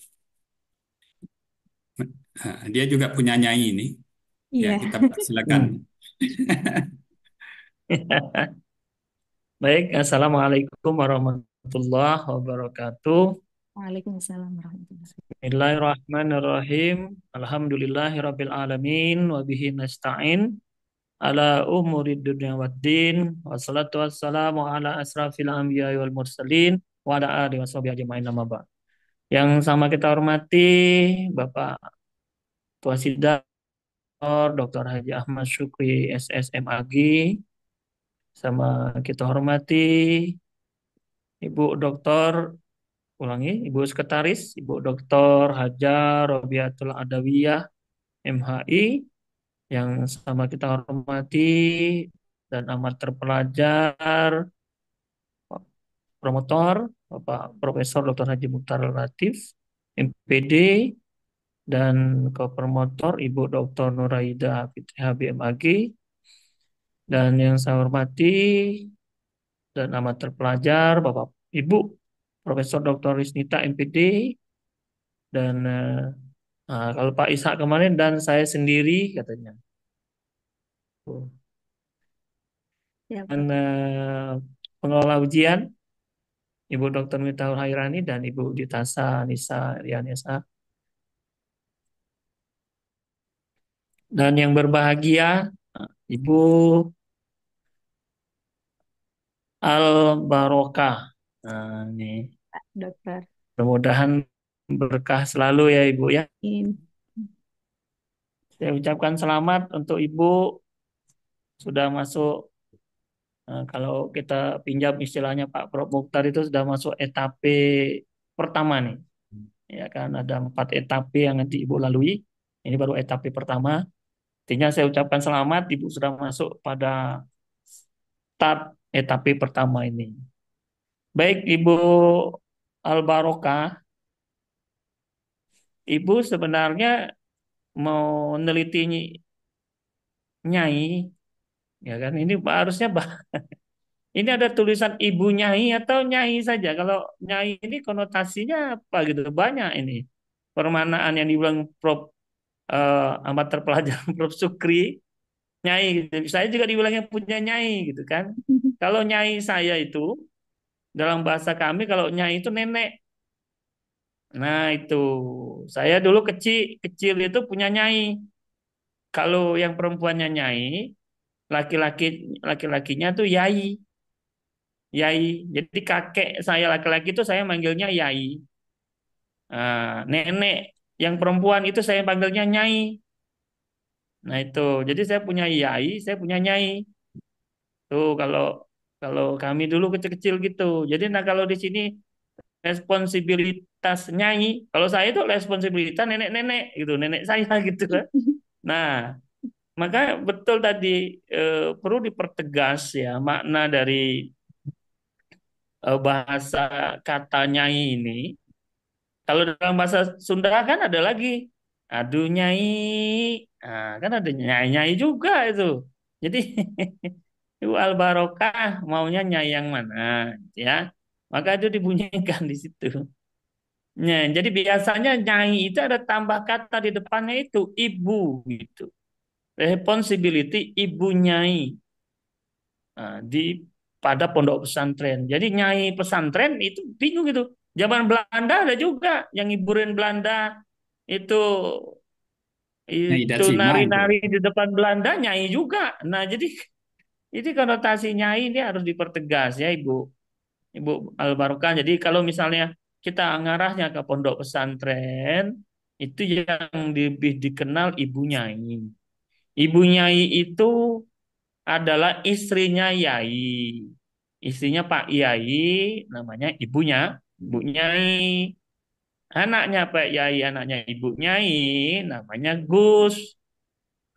Dia juga punya nyai ini. Ya, iya. Ya, kita silakan. (laughs) (laughs) Baik, Assalamualaikum warahmatullahi wabarakatuh. Waalaikumsalam warahmatullahi wabarakatuh. Bismillahirrahmanirrahim. Alhamdulillahirabbil alamin wa bihi nasta'in ala umuri dunya waddin wassalatu wassalamu ala asrafil anbiya wal mursalin wa ala alihi washabihi ajmain amma Yang sama kita hormati Bapak Tua Sidar Dr. Haji Ahmad Syukri SSMAG sama kita hormati Ibu Dr. ulangi Ibu Sekretaris Ibu Dr. Hajar Robiatul Adawiyah MHI yang sama kita hormati dan amat terpelajar promotor Bapak Profesor Dr. Haji Mukhtar Latif MPD dan ko-promotor Ibu Dr. Nuraida HBMAG dan yang saya hormati dan amat terpelajar Bapak Ibu Profesor Dr. Risnita MPD dan nah, kalau Pak Ishak kemarin dan saya sendiri katanya. Ya. Dan uh, pengelola ujian Ibu Dr. Mitaul Hairani dan Ibu Ditasa Nisa Rianesa. Dan yang berbahagia Ibu al Baroka, Nah, ini. Dokter. Mudah-mudahan berkah selalu ya Ibu ya. In. Saya ucapkan selamat untuk Ibu sudah masuk nah, kalau kita pinjam istilahnya Pak Prof Mukhtar itu sudah masuk etape pertama nih. Ya kan ada empat etape yang nanti Ibu lalui. Ini baru etape pertama. Artinya saya ucapkan selamat Ibu sudah masuk pada start etape pertama ini. Baik Ibu Albaroka, Ibu sebenarnya mau meneliti nyai, ya kan? Ini harusnya bah (laughs) ini ada tulisan ibu nyai atau nyai saja. Kalau nyai ini konotasinya apa gitu banyak ini permanaan yang dibilang uh, eh, amat terpelajar (laughs) Prof Sukri Nyai gitu. saya juga dibilangnya punya Nyai gitu kan (laughs) kalau Nyai saya itu dalam bahasa kami kalau Nyai itu nenek nah itu saya dulu kecil kecil itu punya Nyai kalau yang perempuannya Nyai laki-laki laki-lakinya tuh Yai Yai. Jadi kakek saya laki-laki itu saya manggilnya Yai. Uh, nenek yang perempuan itu saya panggilnya Nyai. Nah itu, jadi saya punya Yai, saya punya Nyai. Tuh kalau kalau kami dulu kecil-kecil gitu. Jadi nah kalau di sini responsibilitas Nyai, kalau saya itu responsibilitas nenek-nenek gitu, nenek saya (laughs) gitu kan. Nah, maka betul tadi eh, perlu dipertegas ya makna dari eh, bahasa kata nyai ini kalau dalam bahasa Sunda kan ada lagi. Aduh nyai. Nah, kan ada nyai-nyai juga itu. Jadi (laughs) itu al barokah maunya nyai yang mana gitu ya. Maka itu dibunyikan di situ. Nah, jadi biasanya nyai itu ada tambah kata di depannya itu ibu gitu. Responsibility ibu nyai nah, di pada pondok pesantren. Jadi nyai pesantren itu bingung gitu. Zaman Belanda ada juga yang hiburin Belanda itu itu nari-nari di depan Belanda nyai juga. Nah, jadi jadi konotasi nyai ini harus dipertegas ya Ibu. Ibu Albarukan. Jadi kalau misalnya kita ngarahnya ke pondok pesantren, itu yang lebih dikenal Ibu Nyai. Ibu Nyai itu adalah istrinya Yai. Istrinya Pak Yai namanya ibunya Bu Nyai. Anaknya Pak Yai, anaknya Ibu Nyai, namanya Gus.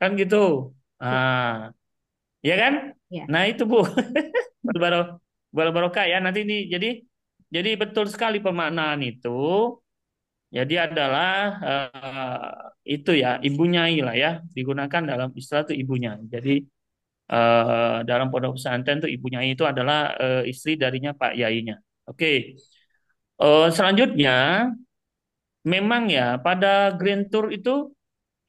Kan gitu. Ah. Ya kan? Ya. Nah, itu Bu. (laughs) Baru baru ya nanti ini jadi jadi betul sekali pemaknaan itu. Jadi adalah uh, itu ya ibu nyai lah ya digunakan dalam istilah itu ibunya, Jadi uh, dalam pondok pesantren itu ibunya itu adalah uh, istri darinya Pak Yainya. Oke. Okay. Uh, selanjutnya, memang ya pada Grand Tour itu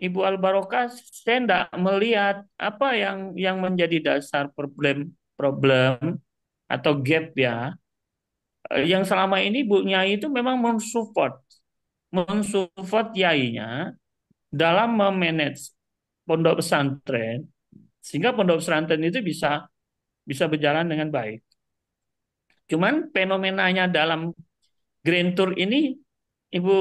Ibu Albaroka saya tidak melihat apa yang yang menjadi dasar problem problem atau gap ya eh, yang selama ini Bu Nyai itu memang mensupport mensupport yainya dalam memanage pondok pesantren sehingga pondok pesantren itu bisa bisa berjalan dengan baik. Cuman fenomenanya dalam Grand Tour ini Ibu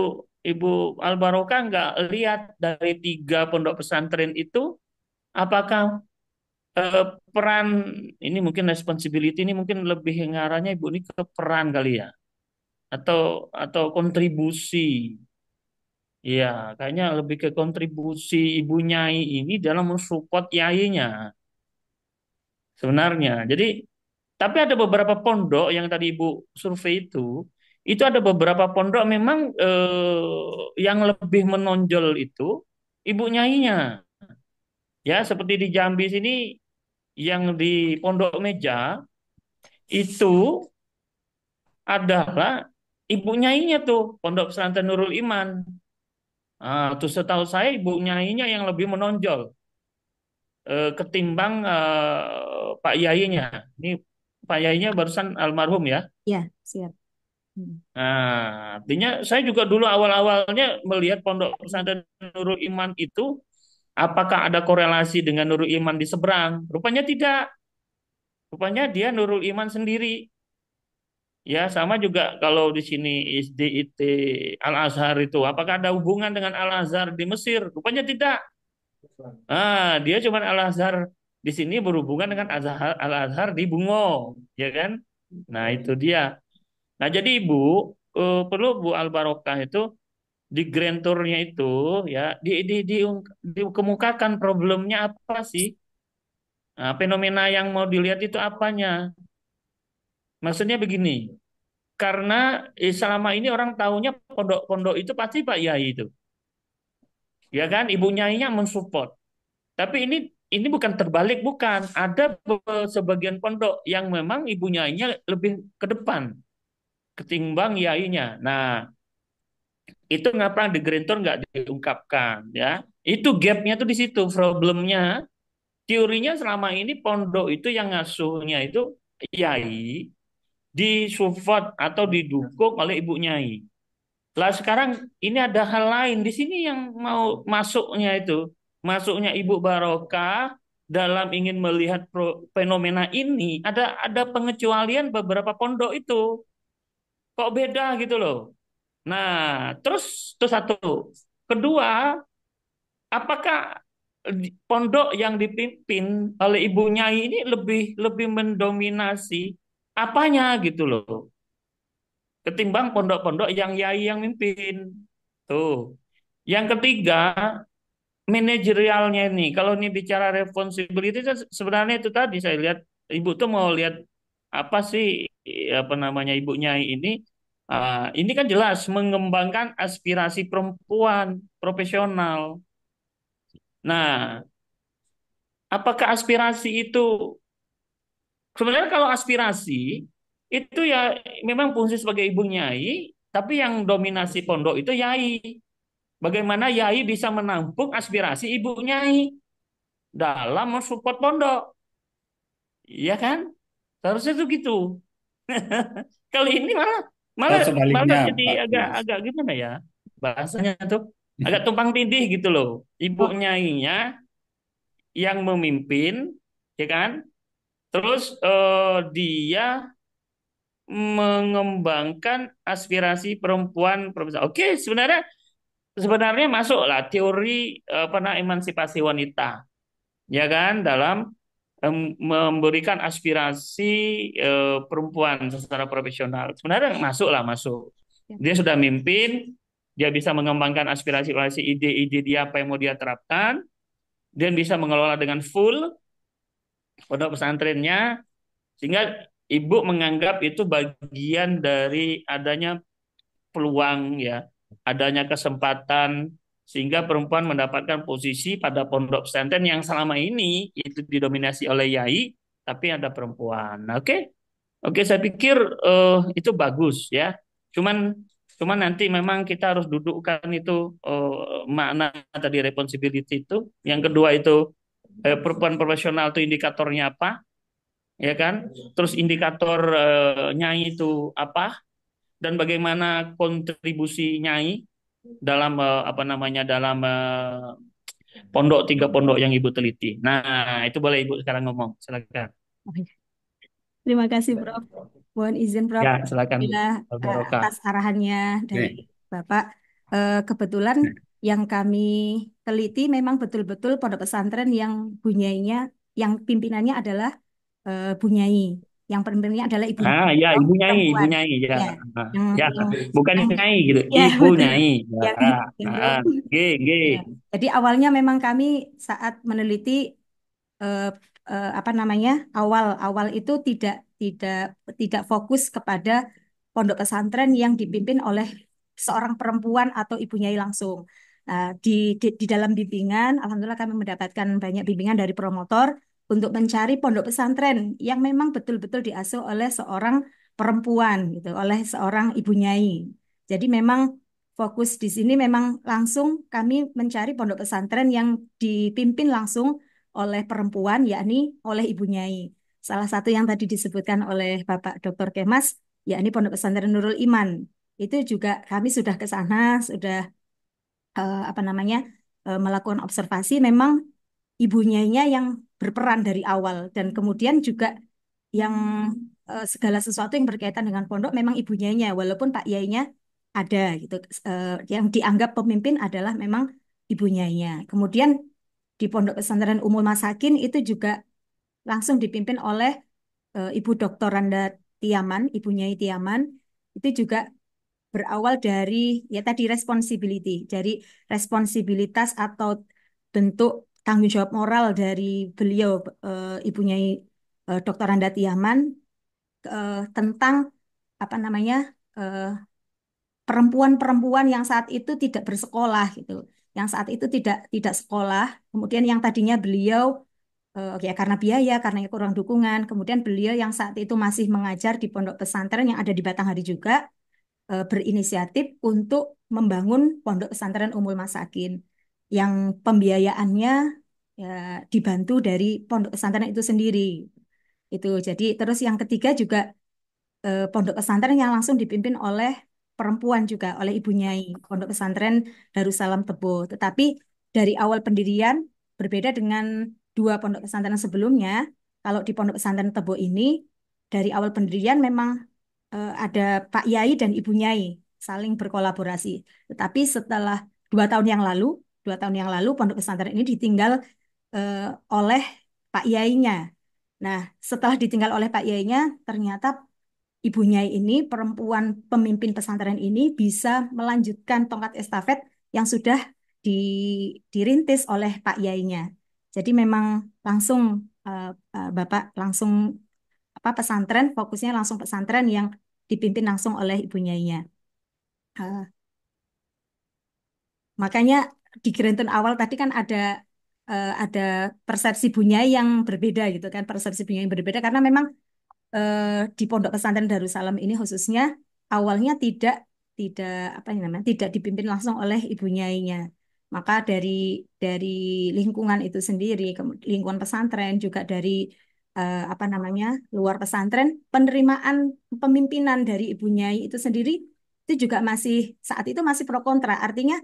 Ibu Albaroka nggak lihat dari tiga pondok pesantren itu apakah eh, peran ini mungkin responsibility ini mungkin lebih ngarahnya Ibu ini ke peran kali ya atau atau kontribusi ya kayaknya lebih ke kontribusi ibu nyai ini dalam mensupport yayinya sebenarnya jadi tapi ada beberapa pondok yang tadi ibu survei itu itu ada beberapa pondok memang eh, yang lebih menonjol itu ibu nyainya. Ya, seperti di Jambi sini yang di Pondok Meja itu adalah ibu nyainya tuh, Pondok Pesantren Nurul Iman. Nah, tuh setahu saya ibu nyainya yang lebih menonjol eh, ketimbang eh, Pak Yainya. Ini Pak Yainya barusan almarhum ya? ya siap. Nah, artinya saya juga dulu awal-awalnya melihat pondok pesantren Nurul Iman itu apakah ada korelasi dengan Nurul Iman di seberang? Rupanya tidak. Rupanya dia Nurul Iman sendiri. Ya, sama juga kalau di sini SDIT Al Azhar itu, apakah ada hubungan dengan Al Azhar di Mesir? Rupanya tidak. Ah, dia cuma Al Azhar di sini berhubungan dengan Al Azhar di Bungo, ya kan? Nah, itu dia. Nah, jadi Ibu eh, perlu Bu Albarokah itu di grand tournya itu ya di di di kemukakan problemnya apa sih? Nah, fenomena yang mau dilihat itu apanya? Maksudnya begini, karena eh, selama ini orang tahunya pondok-pondok itu pasti Pak Yai itu. Ya kan, ibu nyainya mensupport. Tapi ini ini bukan terbalik bukan. Ada eh, sebagian pondok yang memang ibu nyainya lebih ke depan ketimbang yainya. Nah, itu ngapa di Grinton nggak diungkapkan ya? Itu gapnya tuh di situ problemnya. Teorinya selama ini pondok itu yang ngasuhnya itu yai disupport atau didukung oleh ibu nyai. Lah sekarang ini ada hal lain di sini yang mau masuknya itu masuknya ibu Baroka dalam ingin melihat fenomena ini ada ada pengecualian beberapa pondok itu Kok beda gitu loh. Nah, terus itu satu. Kedua, apakah pondok yang dipimpin oleh ibunya ini lebih lebih mendominasi apanya gitu loh. Ketimbang pondok-pondok yang yai yang mimpin. Tuh. Yang ketiga, manajerialnya ini. Kalau ini bicara responsibility sebenarnya itu tadi saya lihat ibu tuh mau lihat apa sih apa namanya Ibu Nyai ini uh, ini kan jelas mengembangkan aspirasi perempuan profesional. Nah, apakah aspirasi itu sebenarnya kalau aspirasi itu ya memang fungsi sebagai ibu nyai, tapi yang dominasi pondok itu yai. Bagaimana yai bisa menampung aspirasi ibu nyai dalam mensupport pondok? Iya kan? Seharusnya itu gitu. (laughs) Kali ini malah malah oh, malah jadi Pak agak agak gimana ya bahasanya tuh (laughs) agak tumpang tindih gitu loh. ibunya oh. nyainya yang memimpin, ya kan? Terus uh, dia mengembangkan aspirasi perempuan perempuan. Oke, sebenarnya sebenarnya masuklah teori apa eh, emansipasi wanita. Ya kan dalam memberikan aspirasi uh, perempuan secara profesional. Sebenarnya masuklah masuk. Ya. Dia sudah mimpin, dia bisa mengembangkan aspirasi-aspirasi ide-ide dia apa yang mau dia terapkan, dan bisa mengelola dengan full pondok pesantrennya sehingga ibu menganggap itu bagian dari adanya peluang ya, adanya kesempatan sehingga perempuan mendapatkan posisi pada pondok pesantren yang selama ini itu didominasi oleh yai tapi ada perempuan. Oke. Okay? Oke, okay, saya pikir uh, itu bagus ya. Cuman cuman nanti memang kita harus dudukkan itu uh, makna tadi responsibility itu. Yang kedua itu uh, perempuan profesional itu indikatornya apa? Ya kan? Terus indikator uh, nyai itu apa? Dan bagaimana kontribusi nyai dalam uh, apa namanya dalam uh, pondok tiga pondok yang ibu teliti. Nah itu boleh ibu sekarang ngomong silakan. Terima kasih Prof. Mohon izin Prof. Ya silakan. Bila, uh, atas arahannya dari Oke. Ya. Bapak. Uh, kebetulan Oke. Ya. yang kami teliti memang betul-betul pondok pesantren yang bunyainya yang pimpinannya adalah uh, bunyai yang pemimpinnya adalah ibu. Ah, ya, ibu nyai, ibu nyai, ya. Ya, ya. Yang, bukan yang, nyai gitu, ya, ibu nyai. Ya. Ya. Ah, hmm. ya. G, gitu, ya, ya, ah, ah, ah, ya. Jadi awalnya memang kami saat meneliti eh, eh, apa namanya awal awal itu tidak tidak tidak fokus kepada pondok pesantren yang dipimpin oleh seorang perempuan atau ibu nyai langsung. Nah, di, di di dalam bimbingan, alhamdulillah kami mendapatkan banyak bimbingan dari promotor untuk mencari pondok pesantren yang memang betul-betul diasuh oleh seorang perempuan gitu, oleh seorang ibu nyai. Jadi memang fokus di sini memang langsung kami mencari pondok pesantren yang dipimpin langsung oleh perempuan yakni oleh ibu nyai. Salah satu yang tadi disebutkan oleh Bapak Dr. Kemas yakni Pondok Pesantren Nurul Iman. Itu juga kami sudah ke sana, sudah uh, apa namanya? Uh, melakukan observasi memang ibu nyainya yang berperan dari awal dan kemudian juga yang uh, segala sesuatu yang berkaitan dengan pondok memang ibunya -nya, walaupun pak yainya ada gitu uh, yang dianggap pemimpin adalah memang ibunya -nya. kemudian di pondok pesantren umul masakin itu juga langsung dipimpin oleh uh, ibu Dokter Randa Tiaman ibunya I Tiaman itu juga berawal dari ya tadi responsibility dari responsibilitas atau bentuk tanggung jawab moral dari beliau uh, ibunya uh, eh, Dr. Randati Yaman uh, eh, tentang apa namanya perempuan perempuan-perempuan yang saat itu tidak bersekolah gitu, yang saat itu tidak tidak sekolah, kemudian yang tadinya beliau uh, ya karena biaya, karena kurang dukungan, kemudian beliau yang saat itu masih mengajar di pondok pesantren yang ada di Batanghari juga uh, berinisiatif untuk membangun pondok pesantren Umul Masakin yang pembiayaannya ya, dibantu dari pondok pesantren itu sendiri. Itu jadi terus yang ketiga juga eh, pondok pesantren yang langsung dipimpin oleh perempuan juga oleh ibu nyai pondok pesantren Darussalam Tebo. Tetapi dari awal pendirian berbeda dengan dua pondok pesantren sebelumnya. Kalau di pondok pesantren Tebo ini dari awal pendirian memang eh, ada Pak Yai dan Ibu Nyai saling berkolaborasi. Tetapi setelah dua tahun yang lalu dua tahun yang lalu pondok pesantren ini ditinggal eh, oleh Pak Yainya. Nah, setelah ditinggal oleh Pak Yainya, ternyata ibunya ini perempuan pemimpin pesantren ini bisa melanjutkan tongkat estafet yang sudah di, dirintis oleh Pak Yainya. Jadi memang langsung uh, Bapak langsung apa pesantren fokusnya langsung pesantren yang dipimpin langsung oleh ibunya. Uh, eh, makanya di Granton awal tadi kan ada uh, ada persepsi bunyai yang berbeda gitu kan persepsi bunyai yang berbeda karena memang uh, di Pondok Pesantren Darussalam ini khususnya awalnya tidak tidak apa namanya tidak dipimpin langsung oleh ibu nyainya maka dari dari lingkungan itu sendiri lingkungan pesantren juga dari uh, apa namanya luar pesantren penerimaan pemimpinan dari ibu nyai itu sendiri itu juga masih saat itu masih pro kontra artinya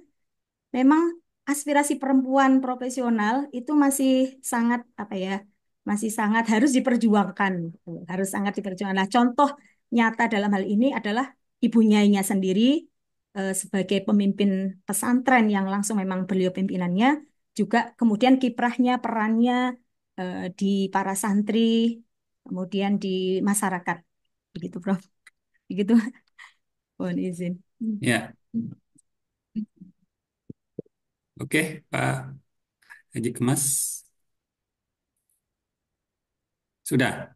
memang aspirasi perempuan profesional itu masih sangat apa ya masih sangat harus diperjuangkan gitu. harus sangat diperjuangkan nah, contoh nyata dalam hal ini adalah ibunya nyainya sendiri eh, sebagai pemimpin pesantren yang langsung memang beliau pimpinannya juga kemudian kiprahnya perannya eh, di para santri kemudian di masyarakat begitu Prof begitu (laughs) mohon izin ya Oke, Pak Haji Kemas. Sudah.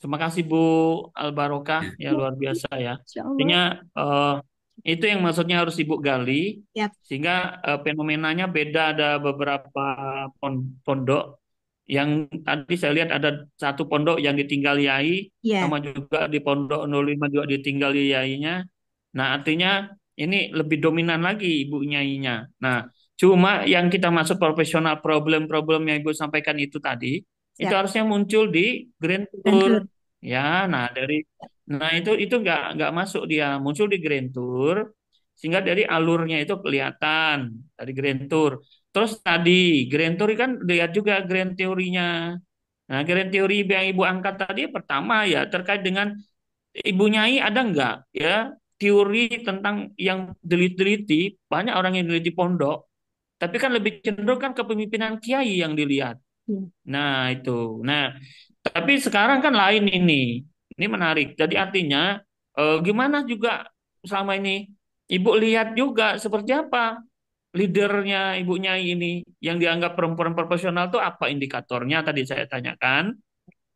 Terima kasih Bu Albaroka ya. ya luar biasa ya. Artinya uh, eh, itu yang maksudnya harus Ibu gali ya. sehingga uh, fenomenanya beda ada beberapa pondok yang tadi saya lihat ada satu pondok yang ditinggal yai ya. sama juga di pondok 05 juga ditinggal yainya. Nah, artinya ini lebih dominan lagi ibu nyainya. Nah, cuma yang kita masuk profesional problem-problem yang ibu sampaikan itu tadi, ya. itu harusnya muncul di Grand Tour. Ya, nah dari nah itu itu nggak nggak masuk dia muncul di Grand Tour sehingga dari alurnya itu kelihatan dari Grand Tour. Terus tadi Grand Tour kan lihat juga Grand Teorinya. Nah, grand teori yang ibu angkat tadi pertama ya terkait dengan ibu nyai ada nggak ya teori tentang yang delit-deliti, banyak orang yang deliti pondok, tapi kan lebih cenderung kan kepemimpinan kiai yang dilihat. Iya. Nah, itu. Nah, tapi sekarang kan lain ini. Ini menarik. Jadi artinya eh, gimana juga selama ini ibu lihat juga seperti apa leadernya ibu nyai ini yang dianggap perempuan profesional itu apa indikatornya tadi saya tanyakan.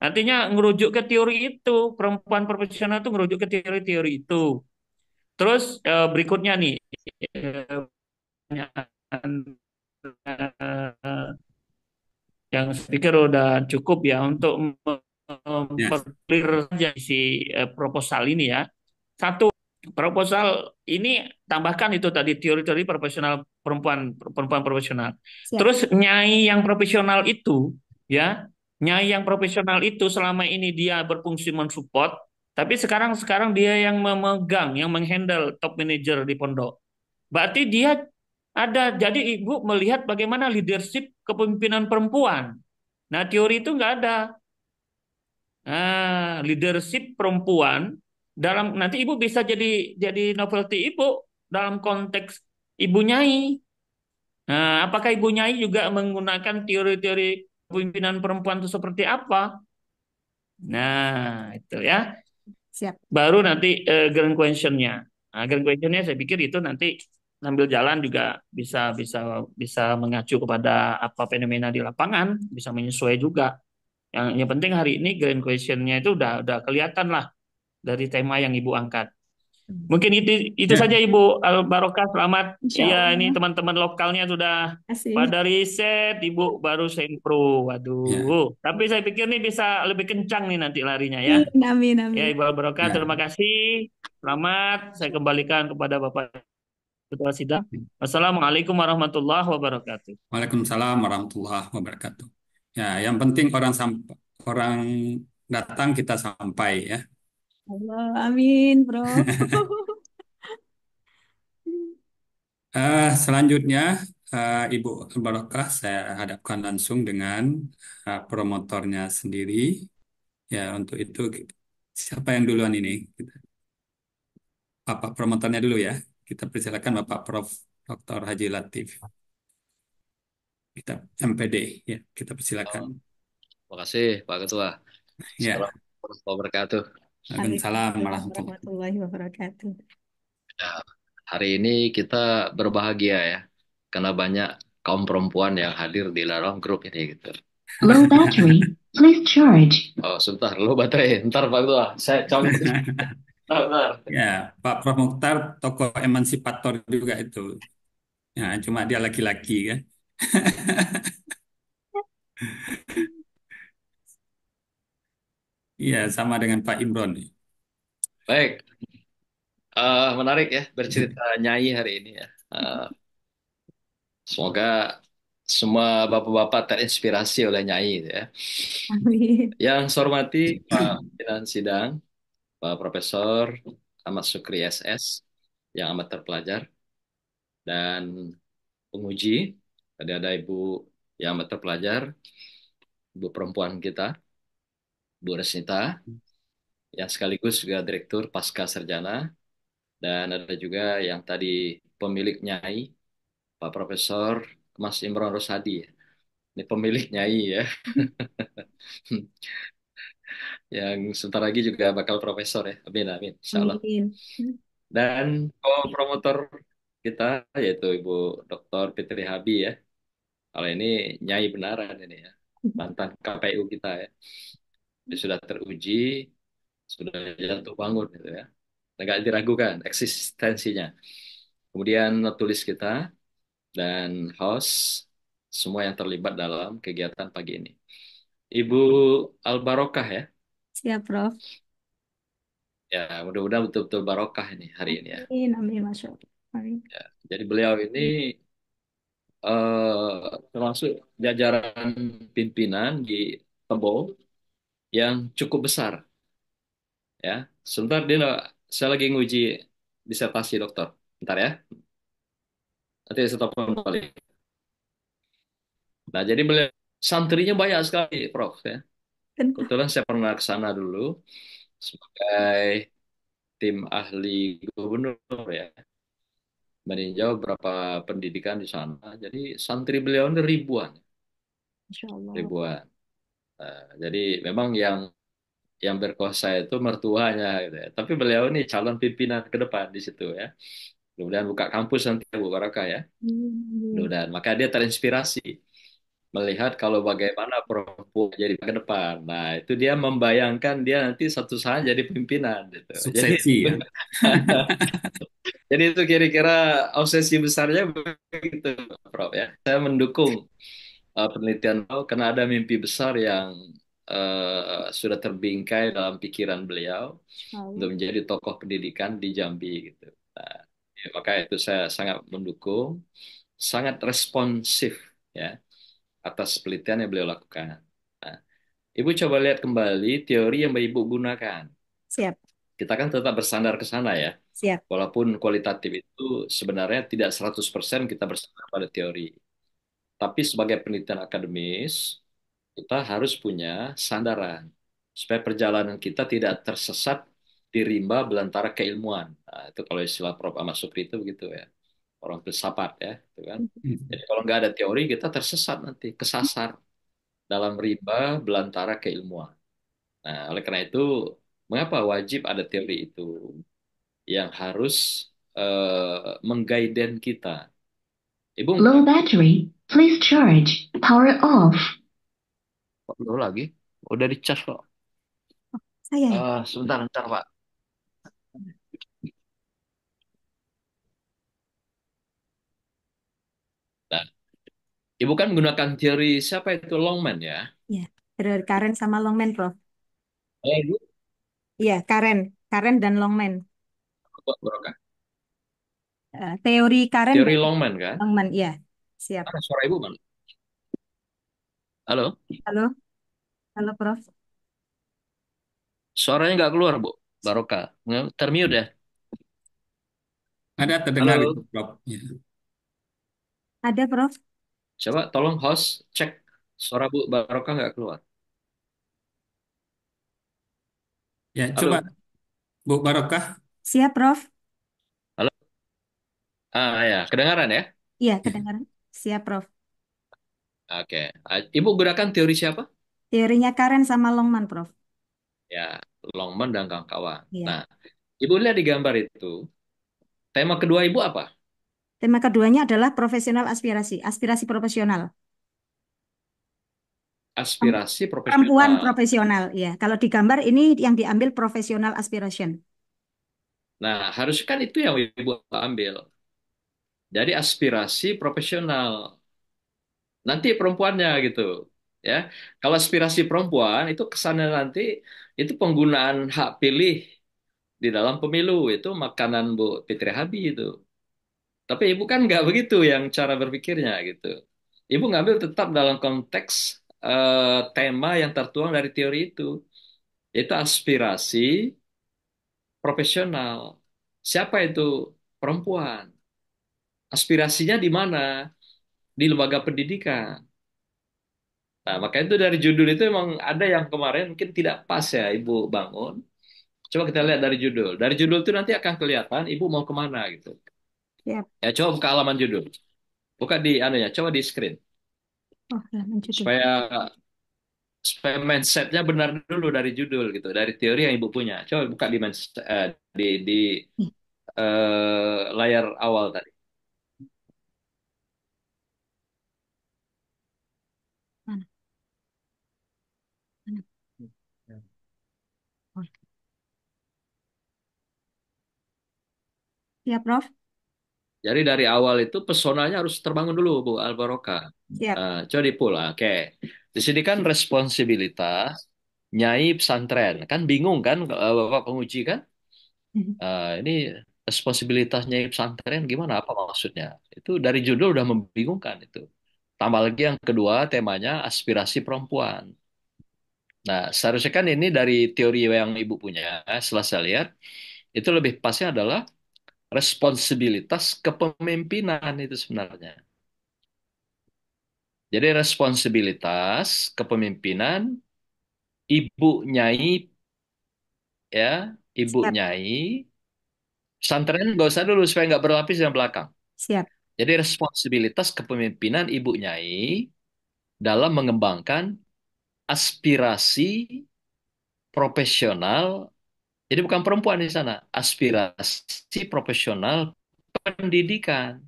Artinya ngerujuk ke teori itu, perempuan profesional itu ngerujuk ke teori-teori itu. Terus uh, berikutnya nih yang speaker udah cukup ya untuk ya. memperlir yes. si eh, proposal ini ya. Satu proposal ini tambahkan itu tadi teori-teori profesional perempuan perempuan profesional. Terus nyai yang profesional itu ya, nyai yang profesional itu selama ini dia berfungsi mensupport tapi sekarang sekarang dia yang memegang, yang menghandle top manager di pondok. Berarti dia ada jadi ibu melihat bagaimana leadership kepemimpinan perempuan. Nah, teori itu nggak ada. Nah, leadership perempuan dalam nanti ibu bisa jadi jadi novelty ibu dalam konteks ibu nyai. Nah, apakah ibu nyai juga menggunakan teori-teori kepemimpinan perempuan itu seperti apa? Nah, itu ya. Siap. Baru nanti uh, grand questionnya. Nah, grand questionnya saya pikir itu nanti sambil jalan juga bisa bisa bisa mengacu kepada apa fenomena di lapangan, bisa menyesuaikan juga. Yang yang penting hari ini grand questionnya itu udah udah kelihatan lah dari tema yang ibu angkat. Mungkin itu itu ya. saja Ibu Al Barokah. Selamat ya ini teman-teman lokalnya sudah pada riset, Ibu baru sempro. Waduh. Ya. Tapi saya pikir nih bisa lebih kencang nih nanti larinya ya. Hmm, amin amin. Ya Ibu Al Barokah, ya. terima kasih. Selamat. Saya kembalikan kepada Bapak Ketua Sidang. Ya. Assalamualaikum warahmatullahi wabarakatuh. Waalaikumsalam warahmatullahi wabarakatuh. Ya, yang penting orang orang datang kita sampai ya. Allah, amin, Bro. Uh, (laughs) selanjutnya, uh, Ibu Barokah saya hadapkan langsung dengan uh, promotornya sendiri. Ya, untuk itu siapa yang duluan ini? Bapak promotornya dulu ya. Kita persilakan Bapak Prof. Dr. Haji Latif. Kita MPD ya, kita persilakan. terima kasih Pak Ketua. Ya. Assalamualaikum warahmatullahi wabarakatuh. Waalaikumsalam warahmatullahi wabarakatuh. Ya, hari ini kita berbahagia ya, karena banyak kaum perempuan yang hadir di larang grup ini gitu. Low battery, please charge. Oh, sebentar, low baterai. Ntar Pak Tua, saya (laughs) Ntar. ya, Pak Prof. Mukhtar tokoh emansipator juga itu. Ya, cuma dia laki-laki ya. (laughs) Iya, sama dengan Pak Imron. nih. Baik, uh, menarik ya bercerita Nyai hari ini ya. Uh, semoga semua bapak-bapak terinspirasi oleh Nyai gitu ya. Amin. Yang saya hormati Pak Pimpinan Sidang, Pak Profesor Ahmad Sukri SS, yang amat terpelajar, dan penguji, tadi ada Ibu yang amat terpelajar, Ibu perempuan kita. Bu Resnita yang sekaligus juga direktur Pasca Serjana dan ada juga yang tadi pemilik Nyai Pak Profesor Mas Imron Rosadi ini pemilik Nyai ya (laughs) yang sebentar lagi juga bakal profesor ya amin amin insyaallah amin. dan promotor kita yaitu Ibu Dr. Fitri Habi ya kalau ini Nyai benaran ini ya mantan KPU kita ya dia sudah teruji, sudah jatuh bangun gitu ya. Enggak diragukan eksistensinya. Kemudian tulis kita dan host semua yang terlibat dalam kegiatan pagi ini. Ibu Albarokah ya. Siap, Prof. Ya, mudah-mudahan betul-betul barokah ini hari ini ya. Amin, amin, Masya Allah. Ya, jadi beliau ini eh, termasuk jajaran pimpinan di Tebo yang cukup besar. Ya, sebentar dia saya lagi nguji disertasi dokter. Bentar ya. Nanti saya telepon balik. Nah, jadi beliau santrinya banyak sekali, Prof. Ya. Kebetulan saya pernah ke sana dulu sebagai tim ahli gubernur ya. Meninjau berapa pendidikan di sana. Jadi santri beliau ini ribuan. Ribuan. Nah, jadi memang yang yang berkuasa itu mertuanya gitu ya. Tapi beliau ini calon pimpinan ke depan di situ ya. Kemudian buka kampus nanti Bu Barokah ya. Hmm. Kemudian maka dia terinspirasi melihat kalau bagaimana perempuan jadi ke depan. Nah, itu dia membayangkan dia nanti satu saat jadi pimpinan gitu. Suksesi, jadi, ya? (laughs) jadi itu kira-kira obsesi besarnya begitu, Prof ya. Saya mendukung uh, penelitian beliau karena ada mimpi besar yang uh, sudah terbingkai dalam pikiran beliau oh. untuk menjadi tokoh pendidikan di Jambi gitu. Nah, ya, maka itu saya sangat mendukung, sangat responsif ya atas penelitian yang beliau lakukan. Nah, ibu coba lihat kembali teori yang ibu gunakan. Siap. Kita kan tetap bersandar ke sana ya. Siap. Walaupun kualitatif itu sebenarnya tidak 100% kita bersandar pada teori. Tapi sebagai penelitian akademis, kita harus punya sandaran supaya perjalanan kita tidak tersesat di rimba belantara keilmuan. Nah, itu kalau istilah Prof. Ahmad Supri itu begitu ya. Orang filsafat ya, gitu kan. Hmm. Jadi kalau nggak ada teori kita tersesat nanti, kesasar dalam rimba belantara keilmuan. Nah, oleh karena itu mengapa wajib ada teori itu yang harus uh, menggaiden kita. Ibu low battery Please charge. Power off. Kok baru lagi? Udah di charge kok. Saya. Oh, eh, uh, sebentar, sebentar, Pak. Ibu kan menggunakan teori siapa itu Longman ya? Iya. teori Karen sama Longman, Prof. Eh, Ibu. Iya, Karen. Karen dan Longman. Apa, Bro, kan? teori Karen Teori Longman kan? Longman, iya. Siap. Halo, suara Ibu, Bang. Halo. Halo. Halo, Prof. Suaranya nggak keluar, Bu. Baroka. Termute ya. Ada terdengar itu, Prof. Ya. Ada, Prof. Coba tolong host cek suara Bu Baroka nggak keluar. Ya, coba Bu baroka. Siap, Prof. Halo. Ah, ya. Kedengaran ya? Iya, kedengaran. Siap, Prof. Oke. Ibu gunakan teori siapa? Teorinya Karen sama Longman, Prof. Ya, Longman dan kawan Ya. Nah, Ibu lihat di gambar itu, tema kedua Ibu apa? Tema keduanya adalah profesional aspirasi, aspirasi profesional. Aspirasi profesional. Perempuan profesional, ya. Kalau di gambar ini yang diambil profesional aspiration. Nah, kan itu yang Ibu ambil. Jadi aspirasi profesional. Nanti perempuannya gitu. Ya, kalau aspirasi perempuan itu kesannya nanti itu penggunaan hak pilih di dalam pemilu itu makanan Bu Fitri Habi itu. Tapi ibu kan nggak begitu yang cara berpikirnya gitu. Ibu ngambil tetap dalam konteks uh, tema yang tertuang dari teori itu, itu aspirasi profesional. Siapa itu perempuan? aspirasinya di mana? Di lembaga pendidikan. Nah, makanya itu dari judul itu emang ada yang kemarin mungkin tidak pas ya Ibu bangun. Coba kita lihat dari judul. Dari judul itu nanti akan kelihatan Ibu mau kemana gitu. Yep. Ya, coba buka alaman judul. Buka di anu ya, coba di screen. Oh, Supaya supaya mindsetnya benar dulu dari judul gitu, dari teori yang Ibu punya. Coba buka di mindset, eh, di di hmm. eh, layar awal tadi. Ya, Prof. Jadi dari awal itu pesonanya harus terbangun dulu, Bu Albaroka. Siap. Uh, coba dipul, oke. Di sini kan responsibilitas nyai pesantren. Kan bingung kan eh, Bapak penguji kan? Uh, ini responsibilitas nyai pesantren gimana apa maksudnya? Itu dari judul udah membingungkan itu. Tambah lagi yang kedua temanya aspirasi perempuan. Nah, seharusnya kan ini dari teori yang Ibu punya, eh, setelah saya lihat, itu lebih pasnya adalah responsibilitas kepemimpinan itu sebenarnya. Jadi responsibilitas kepemimpinan ibu nyai ya ibu Siap. nyai santren gak usah dulu supaya nggak berlapis yang belakang. Siap. Jadi responsibilitas kepemimpinan ibu nyai dalam mengembangkan aspirasi profesional jadi bukan perempuan di sana, aspirasi profesional pendidikan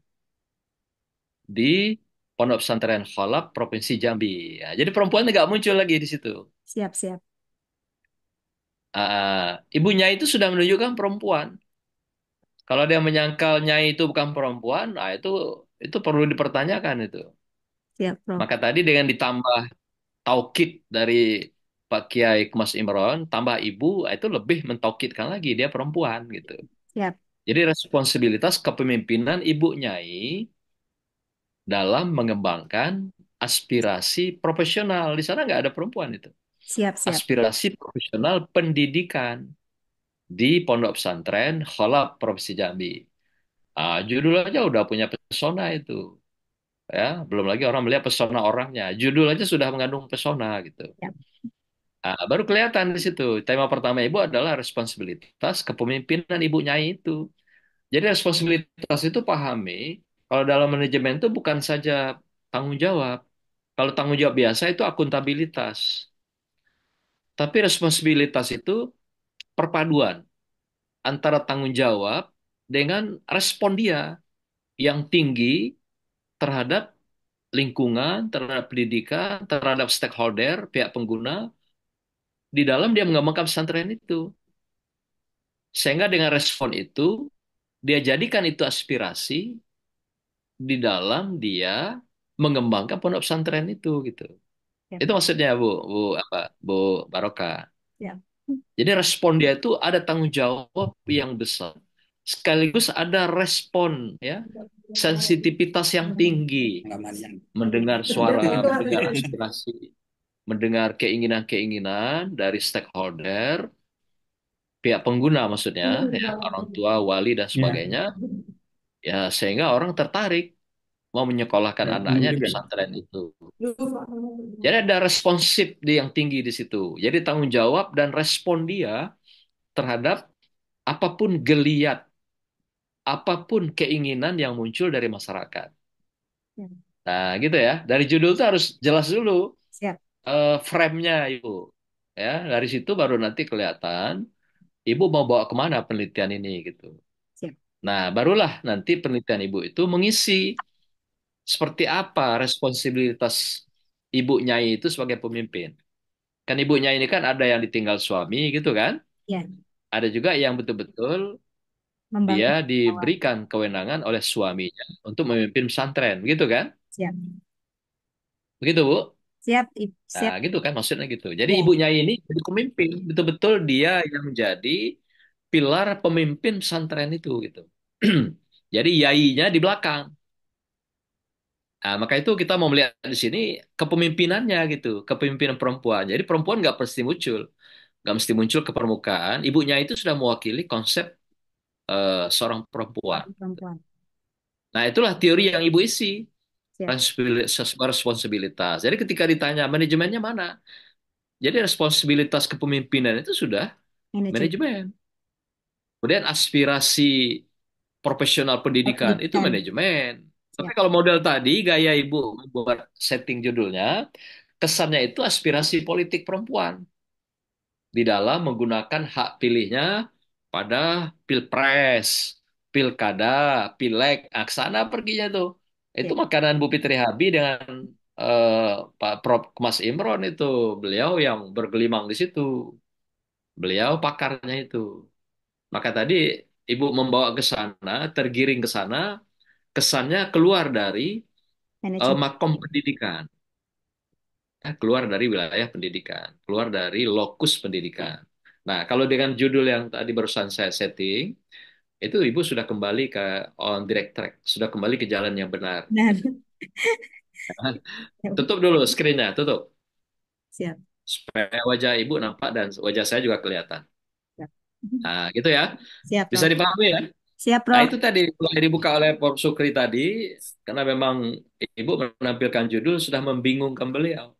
di Pondok Pesantren Kholab Provinsi Jambi. Ya, jadi perempuan tidak muncul lagi di situ. Siap, siap. Uh, ah, ibunya itu sudah menunjukkan perempuan. Kalau dia menyangkal nyai itu bukan perempuan, nah itu itu perlu dipertanyakan itu. Siap, Maka tadi dengan ditambah taukid dari Pak Kiai Mas Imron tambah ibu ah, itu lebih mentokitkan lagi dia perempuan gitu. Yep. Jadi responsibilitas kepemimpinan ibu nyai dalam mengembangkan aspirasi profesional di sana nggak ada perempuan itu. Siap, siap. Aspirasi profesional pendidikan di pondok pesantren Kholaf Provinsi Jambi. Uh, judul aja udah punya pesona itu. Ya, belum lagi orang melihat pesona orangnya. Judul aja sudah mengandung pesona gitu. Yep. Nah, baru kelihatan di situ. Tema pertama ibu adalah responsibilitas kepemimpinan ibu nyai itu. Jadi responsibilitas itu pahami kalau dalam manajemen itu bukan saja tanggung jawab. Kalau tanggung jawab biasa itu akuntabilitas. Tapi responsibilitas itu perpaduan antara tanggung jawab dengan respon dia yang tinggi terhadap lingkungan, terhadap pendidikan, terhadap stakeholder, pihak pengguna, di dalam dia mengembangkan pesantren itu. Sehingga dengan respon itu, dia jadikan itu aspirasi di dalam dia mengembangkan pondok pesantren itu gitu. Ya. Itu maksudnya Bu, Bu apa? Bu Baroka. Ya. Jadi respon dia itu ada tanggung jawab yang besar. Sekaligus ada respon ya, sensitivitas yang tinggi. Mendengar suara, mendengar aspirasi mendengar keinginan-keinginan dari stakeholder, pihak pengguna maksudnya, iya, ya, orang tua, wali dan iya. sebagainya, ya sehingga orang tertarik mau menyekolahkan ya, anaknya juga. di iya. pesantren itu. Jadi ada responsif yang tinggi di situ. Jadi tanggung jawab dan respon dia terhadap apapun geliat, apapun keinginan yang muncul dari masyarakat. Ya. Nah, gitu ya. Dari judul itu harus jelas dulu uh, frame-nya ibu ya dari situ baru nanti kelihatan ibu mau bawa kemana penelitian ini gitu nah barulah nanti penelitian ibu itu mengisi seperti apa responsibilitas ibu nyai itu sebagai pemimpin kan ibu nyai ini kan ada yang ditinggal suami gitu kan ya. ada juga yang betul-betul dia diberikan kewenangan oleh suaminya untuk memimpin pesantren gitu kan Ya. begitu bu siap nah, siap nah gitu kan maksudnya gitu jadi ya. ibunya ini jadi pemimpin betul-betul dia yang menjadi pilar pemimpin pesantren itu gitu (clears throat) jadi yainya di belakang Nah, maka itu kita mau melihat di sini kepemimpinannya gitu, kepemimpinan perempuan. Jadi perempuan nggak pasti muncul, nggak mesti muncul ke permukaan. Ibunya itu sudah mewakili konsep uh, seorang perempuan. perempuan. Nah itulah teori yang ibu isi yeah. Ya. responsibilitas. Jadi ketika ditanya manajemennya mana? Jadi responsibilitas kepemimpinan itu sudah manajemen. Kemudian aspirasi profesional pendidikan, pendidikan. itu manajemen. Yeah. Tapi ya. kalau model tadi gaya Ibu membuat setting judulnya, kesannya itu aspirasi politik perempuan di dalam menggunakan hak pilihnya pada pilpres, pilkada, pileg, aksana perginya tuh. Itu ya. makanan Bu Fitri Habi dengan uh, Pak Prof Mas Imron itu beliau yang bergelimang di situ. Beliau pakarnya itu. Maka tadi Ibu membawa ke sana, tergiring ke sana, kesannya keluar dari eh, makom pendidikan. Eh, keluar dari wilayah pendidikan, keluar dari lokus pendidikan. Nah, kalau dengan judul yang tadi barusan saya setting, itu ibu sudah kembali ke on direct track, sudah kembali ke jalan yang benar. Benar. (laughs) tutup dulu screen screennya, tutup. Siap. Supaya wajah ibu nampak dan wajah saya juga kelihatan. Siap. Nah, gitu ya. Siap. Bisa dipahami ya? Siap, Prof. Nah, itu tadi mulai dibuka oleh Prof. Sukri tadi, karena memang ibu menampilkan judul sudah membingungkan beliau.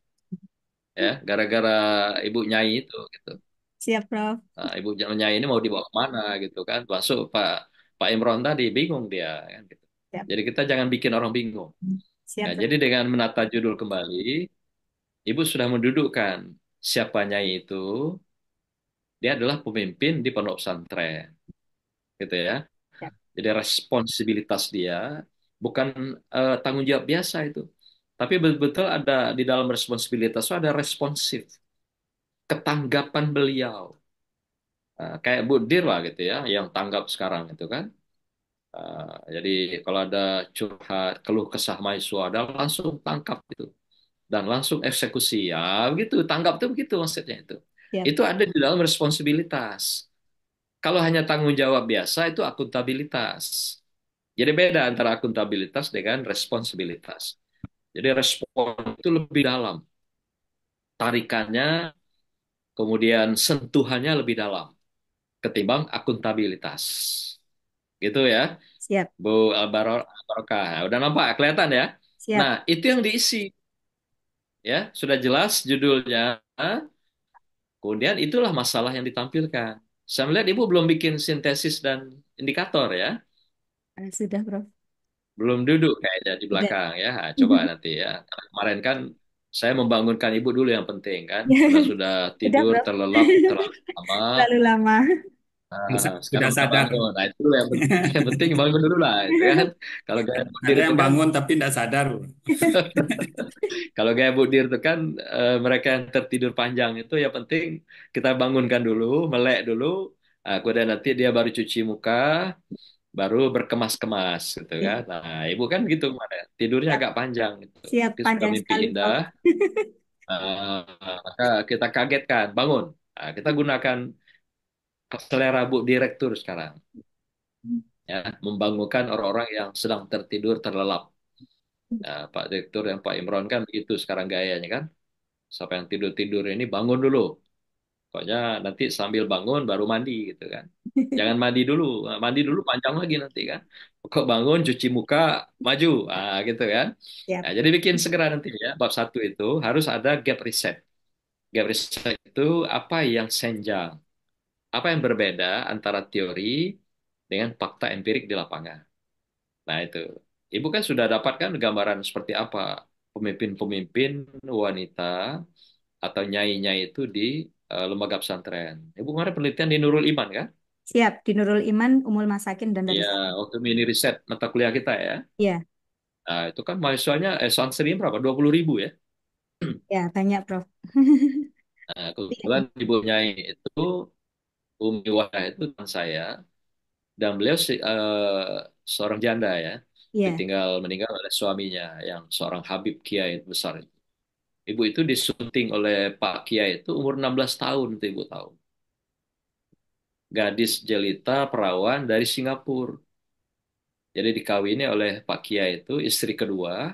Ya, gara-gara ibu nyai itu gitu. Siap, Prof. Nah, Ibu Jamnya ini mau dibawa kemana gitu kan? Masuk Pak Pak Imron tadi bingung dia kan gitu. Jadi kita jangan bikin orang bingung. Siap, nah, jadi dengan menata judul kembali, Ibu sudah mendudukkan siapa Nyai itu dia adalah pemimpin di pondok pesantren. Gitu ya. Jadi responsibilitas dia bukan uh, tanggung jawab biasa itu. Tapi betul-betul ada di dalam responsibilitas itu ada responsif ketanggapan beliau. Uh, kayak Bu Dirwa gitu ya, yang tanggap sekarang itu kan. Uh, jadi kalau ada curhat, keluh kesah mahasiswa, ada langsung tangkap itu dan langsung eksekusi ya begitu tanggap tuh begitu maksudnya itu ya. itu ada di dalam responsibilitas kalau hanya tanggung jawab biasa itu akuntabilitas jadi beda antara akuntabilitas dengan responsibilitas jadi respon itu lebih dalam tarikannya kemudian sentuhannya lebih dalam ketimbang akuntabilitas. Gitu ya. Siap. Bu Albarokah. Udah nampak, kelihatan ya? Siap. Nah, itu yang diisi. Ya, sudah jelas judulnya. Kemudian itulah masalah yang ditampilkan. Saya melihat Ibu belum bikin sintesis dan indikator ya. Eh, sudah, Bro. Belum duduk kayaknya di belakang Sudah. ya. Ah, coba (laughs) nanti ya. Kemarin kan saya membangunkan ibu dulu yang penting kan (laughs) karena sudah tidur terlelap terlalu lama (laughs) terlalu lama Nah, sudah sadar. Nah, itu yang penting, (laughs) yang penting bangun dulu lah, gitu kan? Kalau gaya budir yang kan- bangun kan, tapi tidak sadar. kalau gaya budir itu kan uh, mereka yang tertidur panjang itu ya penting kita bangunkan dulu, melek dulu, nah, kemudian nanti dia baru cuci muka, baru berkemas-kemas gitu iya. kan. Nah, ibu kan gitu mana Tidurnya iya. agak panjang gitu. Siap, Terus panjang mimpi sekali. Indah. uh, (laughs) eh, maka kita kagetkan, bangun. Nah, kita gunakan selera Bu Direktur sekarang. Ya, membangunkan orang-orang yang sedang tertidur terlelap. Nah, Pak Direktur yang Pak Imron kan itu sekarang gayanya kan. Siapa yang tidur-tidur ini bangun dulu. Pokoknya nanti sambil bangun baru mandi gitu kan. Jangan mandi dulu, nah, mandi dulu panjang lagi nanti kan. pokok bangun cuci muka maju, ah gitu kan. Nah, jadi bikin segera nanti ya bab satu itu harus ada gap reset. Gap reset itu apa yang senjang, apa yang berbeda antara teori dengan fakta empirik di lapangan. Nah itu, ibu kan sudah dapatkan gambaran seperti apa pemimpin-pemimpin wanita atau nyai-nyai itu di Eh, lembaga pesantren. Ibu ya, kemarin penelitian di Nurul Iman kan? Siap, di Nurul Iman, Umul Masakin dan dari Iya, waktu mini riset mata kuliah kita ya. Iya. Nah, itu kan mahasiswanya eh santrinya berapa? 20 ribu ya? (clears throat) Iya banyak, Prof. nah, kebetulan Ibu iya. Nyai itu Umi wadah itu teman saya dan beliau uh, seorang janda ya. ya. Ditinggal meninggal oleh suaminya yang seorang Habib Kiai besar itu. Ibu itu disunting oleh Pak Kiai itu umur 16 tahun itu ibu tahu. Gadis jelita perawan dari Singapura. Jadi dikawini oleh Pak Kiai itu istri kedua,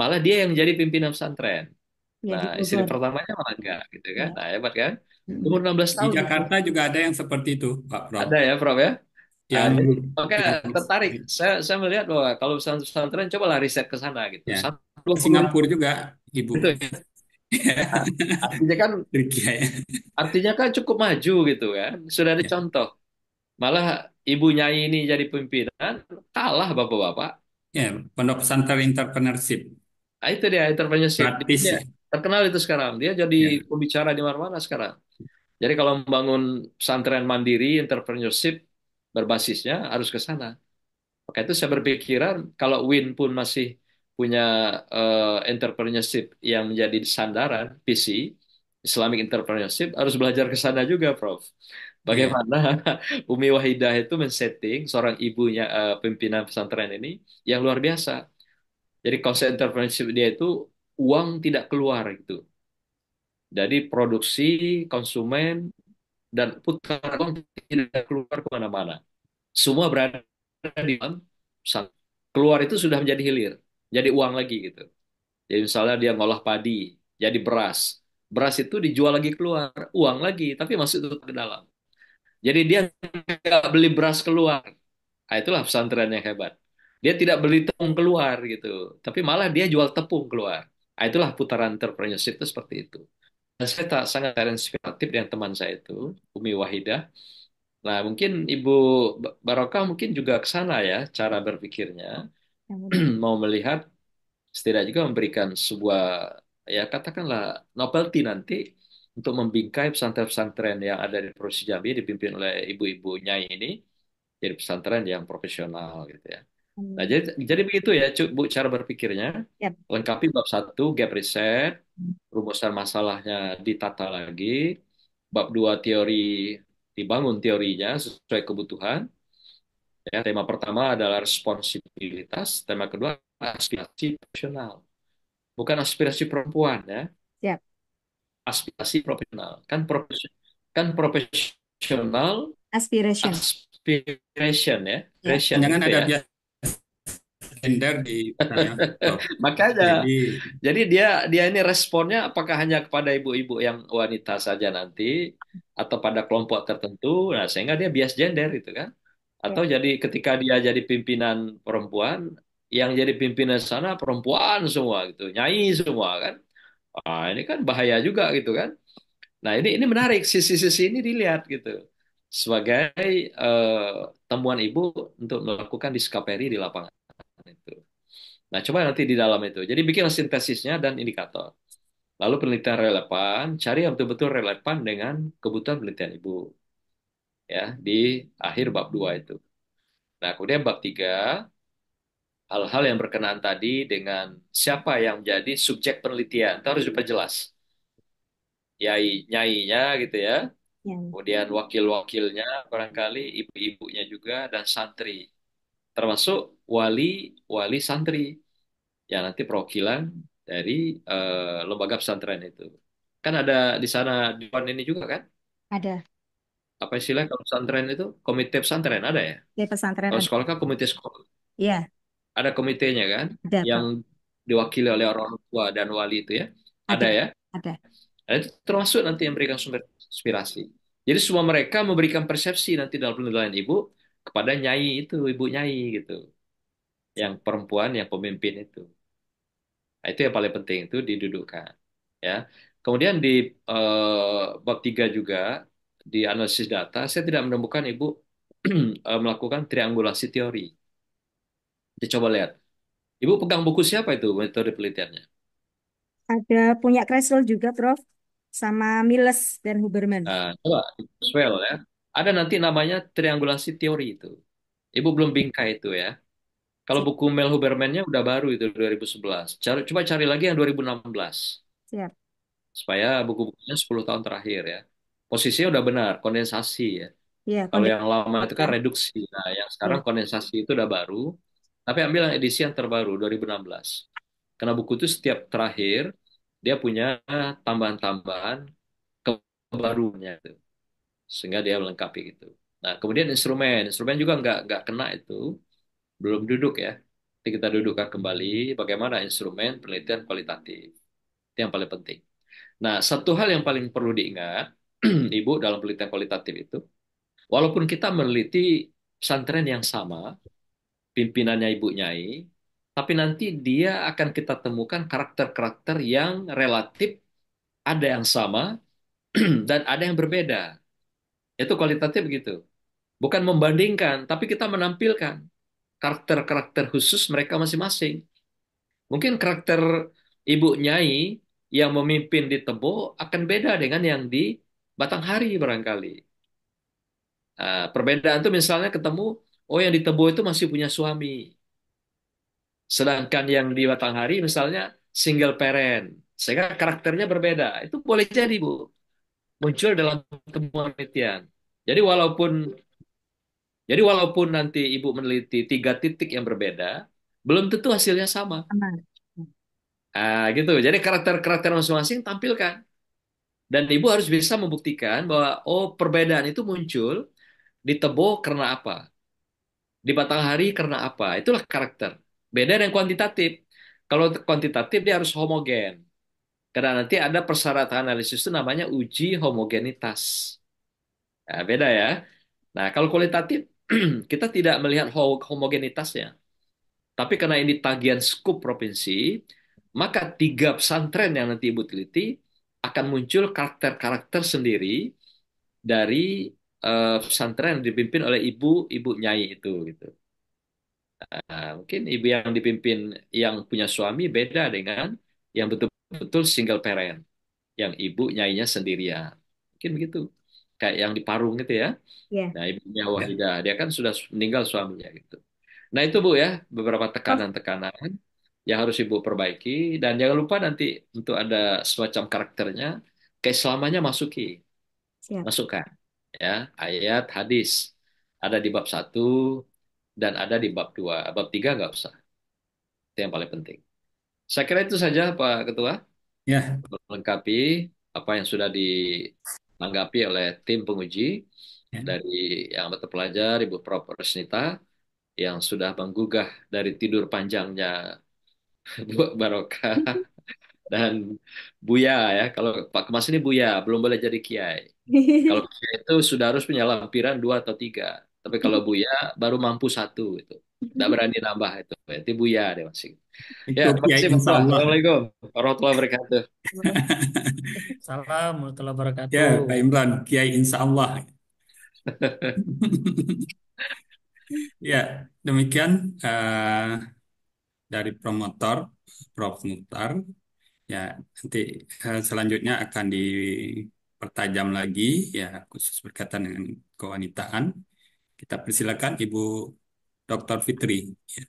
malah dia yang jadi pimpinan pesantren. Ya, nah, istri pertamanya malah enggak gitu kan. Ya. Nah, hebat kan? Umur 16 tahun. Di Jakarta juga ada yang seperti itu, Pak Prof. Ada ya, Prof ya? Ya, nah, oke okay, eh, tertarik. Saya saya melihat bahwa kalau pesantren-pesantren lah riset ke sana gitu. Ya. Satu, Singapura juga, Ibu. Gitu. Ya. (laughs) artinya kan ya. artinya kan cukup maju gitu ya. Sudah ada ya. contoh. Malah ibu nyai ini jadi pimpinan, kalah bapak-bapak. Ya, pondok pesantren entrepreneurship. Nah, itu dia entrepreneurship. Dia, ya. terkenal itu sekarang. Dia jadi ya. pembicara di mana-mana sekarang. Jadi kalau membangun pesantren mandiri, entrepreneurship, berbasisnya harus ke sana. Maka itu saya berpikiran kalau Win pun masih punya uh, entrepreneurship yang menjadi sandaran PC Islamic entrepreneurship harus belajar ke sana juga, Prof. Bagaimana yeah. (laughs) Umi Wahidah itu men-setting seorang ibunya uh, pimpinan pesantren ini yang luar biasa. Jadi konsep entrepreneurship dia itu uang tidak keluar itu. Jadi produksi konsumen dan putra Agung tidak keluar kemana-mana. Semua berada di dalam keluar itu sudah menjadi hilir, jadi uang lagi gitu. Jadi misalnya dia ngolah padi, jadi beras. Beras itu dijual lagi keluar, uang lagi, tapi masuk itu ke dalam. Jadi dia tidak beli beras keluar. Nah, itulah pesantren yang hebat. Dia tidak beli tepung keluar gitu, tapi malah dia jual tepung keluar. Nah, itulah putaran entrepreneurship itu seperti itu. Dan nah, saya tak sangat terinspiratif dengan teman saya itu, Umi Wahida. Nah, mungkin Ibu Barokah mungkin juga ke sana ya cara berpikirnya. Oh, (clears throat) Mau melihat setidaknya juga memberikan sebuah ya katakanlah novelty nanti untuk membingkai pesantren-pesantren yang ada di Provinsi Jambi dipimpin oleh ibu-ibu nyai ini jadi pesantren yang profesional gitu ya. Hmm. Nah, jadi, jadi begitu ya, Bu, cara berpikirnya. Yep. Ya. Lengkapi bab satu gap reset, hmm. rumusan masalahnya ditata lagi. Bab dua teori, dibangun teorinya sesuai kebutuhan. Ya, tema pertama adalah responsibilitas, tema kedua aspirasi profesional. Bukan aspirasi perempuan ya. Yep. Ya. Aspirasi profesional. Kan profesional kan profesional aspirational aspiration ya. ya. Aspiration, ya. Jangan ada tender di (laughs) makanya jadi, jadi dia dia ini responnya apakah hanya kepada ibu-ibu yang wanita saja nanti atau pada kelompok tertentu nah sehingga dia bias gender itu kan atau ya. jadi ketika dia jadi pimpinan perempuan yang jadi pimpinan sana perempuan semua gitu nyai semua kan ah ini kan bahaya juga gitu kan nah ini ini menarik sisi-sisi ini dilihat gitu sebagai uh, temuan ibu untuk melakukan discovery di lapangan itu. Nah, coba nanti di dalam itu. Jadi bikin sintesisnya dan indikator. Lalu penelitian relevan, cari yang betul-betul relevan dengan kebutuhan penelitian ibu. Ya, di akhir bab 2 itu. Nah, kemudian bab 3 hal-hal yang berkenaan tadi dengan siapa yang menjadi subjek penelitian. Itu harus diperjelas. Yai, nyainya gitu ya. ya. Kemudian wakil-wakilnya barangkali ibu-ibunya juga dan santri termasuk wali wali santri ya nanti perwakilan dari uh, lembaga pesantren itu kan ada di sana dewan ini juga kan ada apa istilahnya kalau pesantren itu komite pesantren ada ya di iya, pesantren kalau sekolah kan komite sekolah iya ada komitenya kan ada, yang diwakili oleh orang tua dan wali itu ya ada, ada ya ada dan nah, itu termasuk nanti yang memberikan sumber inspirasi jadi semua mereka memberikan persepsi nanti dalam penilaian ibu kepada nyai itu, ibu nyai gitu. Yang perempuan yang pemimpin itu. Nah, itu yang paling penting itu didudukkan, ya. Kemudian di eh, bab 3 juga di analisis data saya tidak menemukan ibu (clears throat) eh, melakukan triangulasi teori. Kita coba lihat. Ibu pegang buku siapa itu metode penelitiannya? Ada punya Creswell juga, Prof. Sama Miles dan Huberman. Uh, coba, Creswell ya. Ada nanti namanya triangulasi teori itu. Ibu belum bingkai itu ya. Kalau buku Mel Huberman-nya udah baru itu 2011. Cari, coba cari lagi yang 2016. Siap. Supaya buku-bukunya 10 tahun terakhir ya. Posisinya udah benar, kondensasi ya. Iya, Kalau yang lama itu kan reduksi. Nah, yang sekarang ya. kondensasi itu udah baru. Tapi ambil yang edisi yang terbaru 2016. Karena buku itu setiap terakhir dia punya tambahan-tambahan kebarunya itu sehingga dia melengkapi itu. Nah, kemudian instrumen, instrumen juga nggak nggak kena itu, belum duduk ya. Nanti kita dudukkan kembali bagaimana instrumen penelitian kualitatif. Itu yang paling penting. Nah, satu hal yang paling perlu diingat, (clears throat) Ibu, dalam penelitian kualitatif itu, walaupun kita meneliti pesantren yang sama, pimpinannya Ibu Nyai, tapi nanti dia akan kita temukan karakter-karakter yang relatif ada yang sama (clears throat) dan ada yang berbeda. Itu kualitatif begitu. Bukan membandingkan, tapi kita menampilkan karakter-karakter khusus mereka masing-masing. Mungkin karakter ibu nyai yang memimpin di Tebo akan beda dengan yang di Batanghari barangkali. Ah, perbedaan itu misalnya ketemu, oh yang di Tebo itu masih punya suami. Sedangkan yang di Batanghari misalnya single parent. Sehingga karakternya berbeda. Itu boleh jadi, Bu muncul dalam temuan penelitian. Jadi walaupun jadi walaupun nanti ibu meneliti tiga titik yang berbeda, belum tentu hasilnya sama. Nah, gitu. Jadi karakter-karakter masing-masing tampilkan. Dan ibu harus bisa membuktikan bahwa oh perbedaan itu muncul di tebo karena apa? Di batang hari karena apa? Itulah karakter. Beda dengan kuantitatif. Kalau kuantitatif dia harus homogen. Karena nanti ada persyaratan analisis itu namanya uji homogenitas. Nah, beda ya. Nah, kalau kualitatif, (clears throat) kita tidak melihat homogenitasnya. Tapi karena ini tagihan skup provinsi, maka tiga pesantren yang nanti Ibu teliti akan muncul karakter-karakter sendiri dari eh, pesantren yang dipimpin oleh ibu ibu nyai itu gitu. Nah, mungkin ibu yang dipimpin yang punya suami beda dengan yang betul betul single parent yang ibu nyainya sendirian mungkin begitu kayak yang di Parung gitu ya yeah. nah ibunya Wahida iya. yeah. dia kan sudah meninggal suaminya gitu nah itu bu ya beberapa tekanan-tekanan yang harus ibu perbaiki dan jangan lupa nanti untuk ada semacam karakternya kayak selamanya masuki yeah. masukkan ya ayat hadis ada di bab satu dan ada di bab dua bab tiga nggak usah itu yang paling penting saya kira itu saja Pak Ketua. Ya. Melengkapi apa yang sudah ditanggapi oleh tim penguji ya. dari yang betul pelajar Ibu Prof. Resnita yang sudah menggugah dari tidur panjangnya Bu (laughs) Baroka (laughs) dan Buya ya. Kalau Pak Kemas ini Buya, belum boleh jadi kiai. (laughs) Kalau kiai itu sudah harus punya lampiran dua atau tiga. Tapi kalau Buya baru mampu satu itu Tidak mm-hmm. berani nambah itu. Berarti Buya deh masih. Ya, terima kasih Pak. Assalamualaikum warahmatullahi wabarakatuh. (laughs) Salam warahmatullahi wabarakatuh. Ya, Pak Imran, Kiai insya Allah. (laughs) ya, demikian uh, dari promotor Prof. Mutar Ya, nanti eh, selanjutnya akan dipertajam lagi ya khusus berkaitan dengan kewanitaan. Kita persilakan Ibu Dr. Fitri. Ya.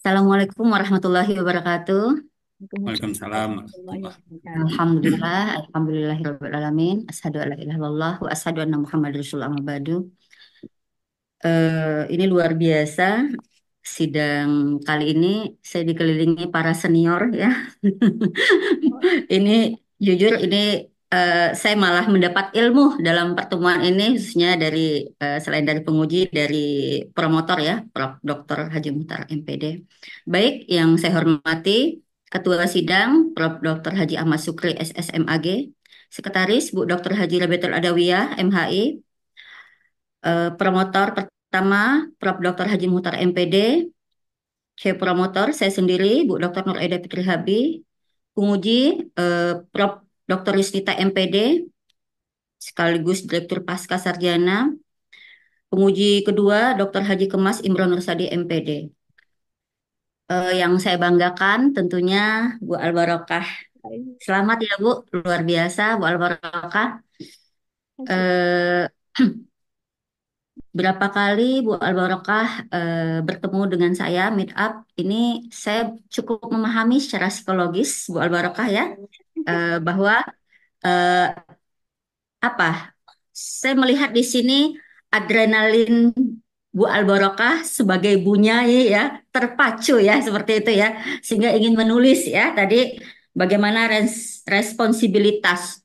Assalamualaikum warahmatullahi wabarakatuh. Waalaikumsalam. Alhamdulillah, alhamdulillahirabbil alamin, asyhadu alla ilaha illallah wa asyhadu anna muhammadar rasulullah amma Uh, ini luar biasa sidang kali ini saya dikelilingi para senior ya. (laughs) ini jujur ini uh, saya malah mendapat ilmu dalam pertemuan ini khususnya dari uh, selain dari penguji dari promotor ya Prof. Dr. Haji Mutar MPD. Baik, yang saya hormati Ketua Sidang Prof. Dr. Haji Ahmad Sukri SSMAG, Sekretaris Bu Dr. Haji Rabiatul Adawiyah MHI, uh, eh, promotor pertama Prof. Dr. Haji Mutar MPD, C promotor saya sendiri Bu Dr. Nur Eda Fitri Habi, penguji eh, Prof. Dr. Yusnita MPD, sekaligus Direktur Pasca Sarjana. Penguji kedua, Dr. Haji Kemas Imron Rusadi MPD. Uh, eh, yang saya banggakan tentunya Bu Albarokah. Selamat ya Bu, luar biasa Bu Albarokah. Uh, eh, (clears throat) berapa kali Bu Albarokah uh, eh, bertemu dengan saya meet up ini saya cukup memahami secara psikologis Bu Albarokah ya uh, bahwa uh, apa? Saya melihat di sini adrenalin Bu Albarokah sebagai bunyai ya, ya terpacu ya seperti itu ya sehingga ingin menulis ya tadi bagaimana res responsibilitas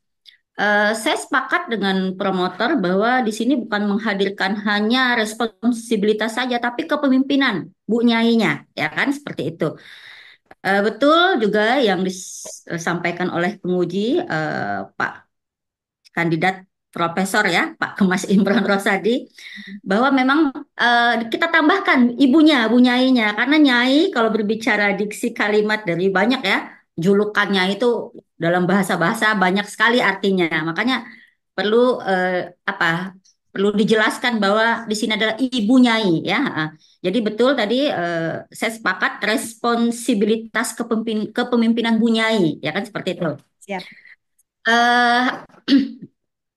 uh, saya sepakat dengan promotor bahwa di sini bukan menghadirkan hanya responsibilitas saja tapi kepemimpinan bu nyainya ya kan seperti itu Uh, betul juga yang disampaikan eh, oleh penguji uh, Pak kandidat Profesor ya Pak Kemas Imran Rosadi bahwa memang uh, kita tambahkan ibunya bunyainya karena nyai kalau berbicara diksi kalimat dari banyak ya julukannya itu dalam bahasa-bahasa banyak sekali artinya makanya perlu uh, apa perlu dijelaskan bahwa di sini adalah ibu nyai ya. Jadi betul tadi eh, saya sepakat responsibilitas kepemimpin kepemimpinan bu nyai ya kan seperti itu. ya. Eh, (clears throat)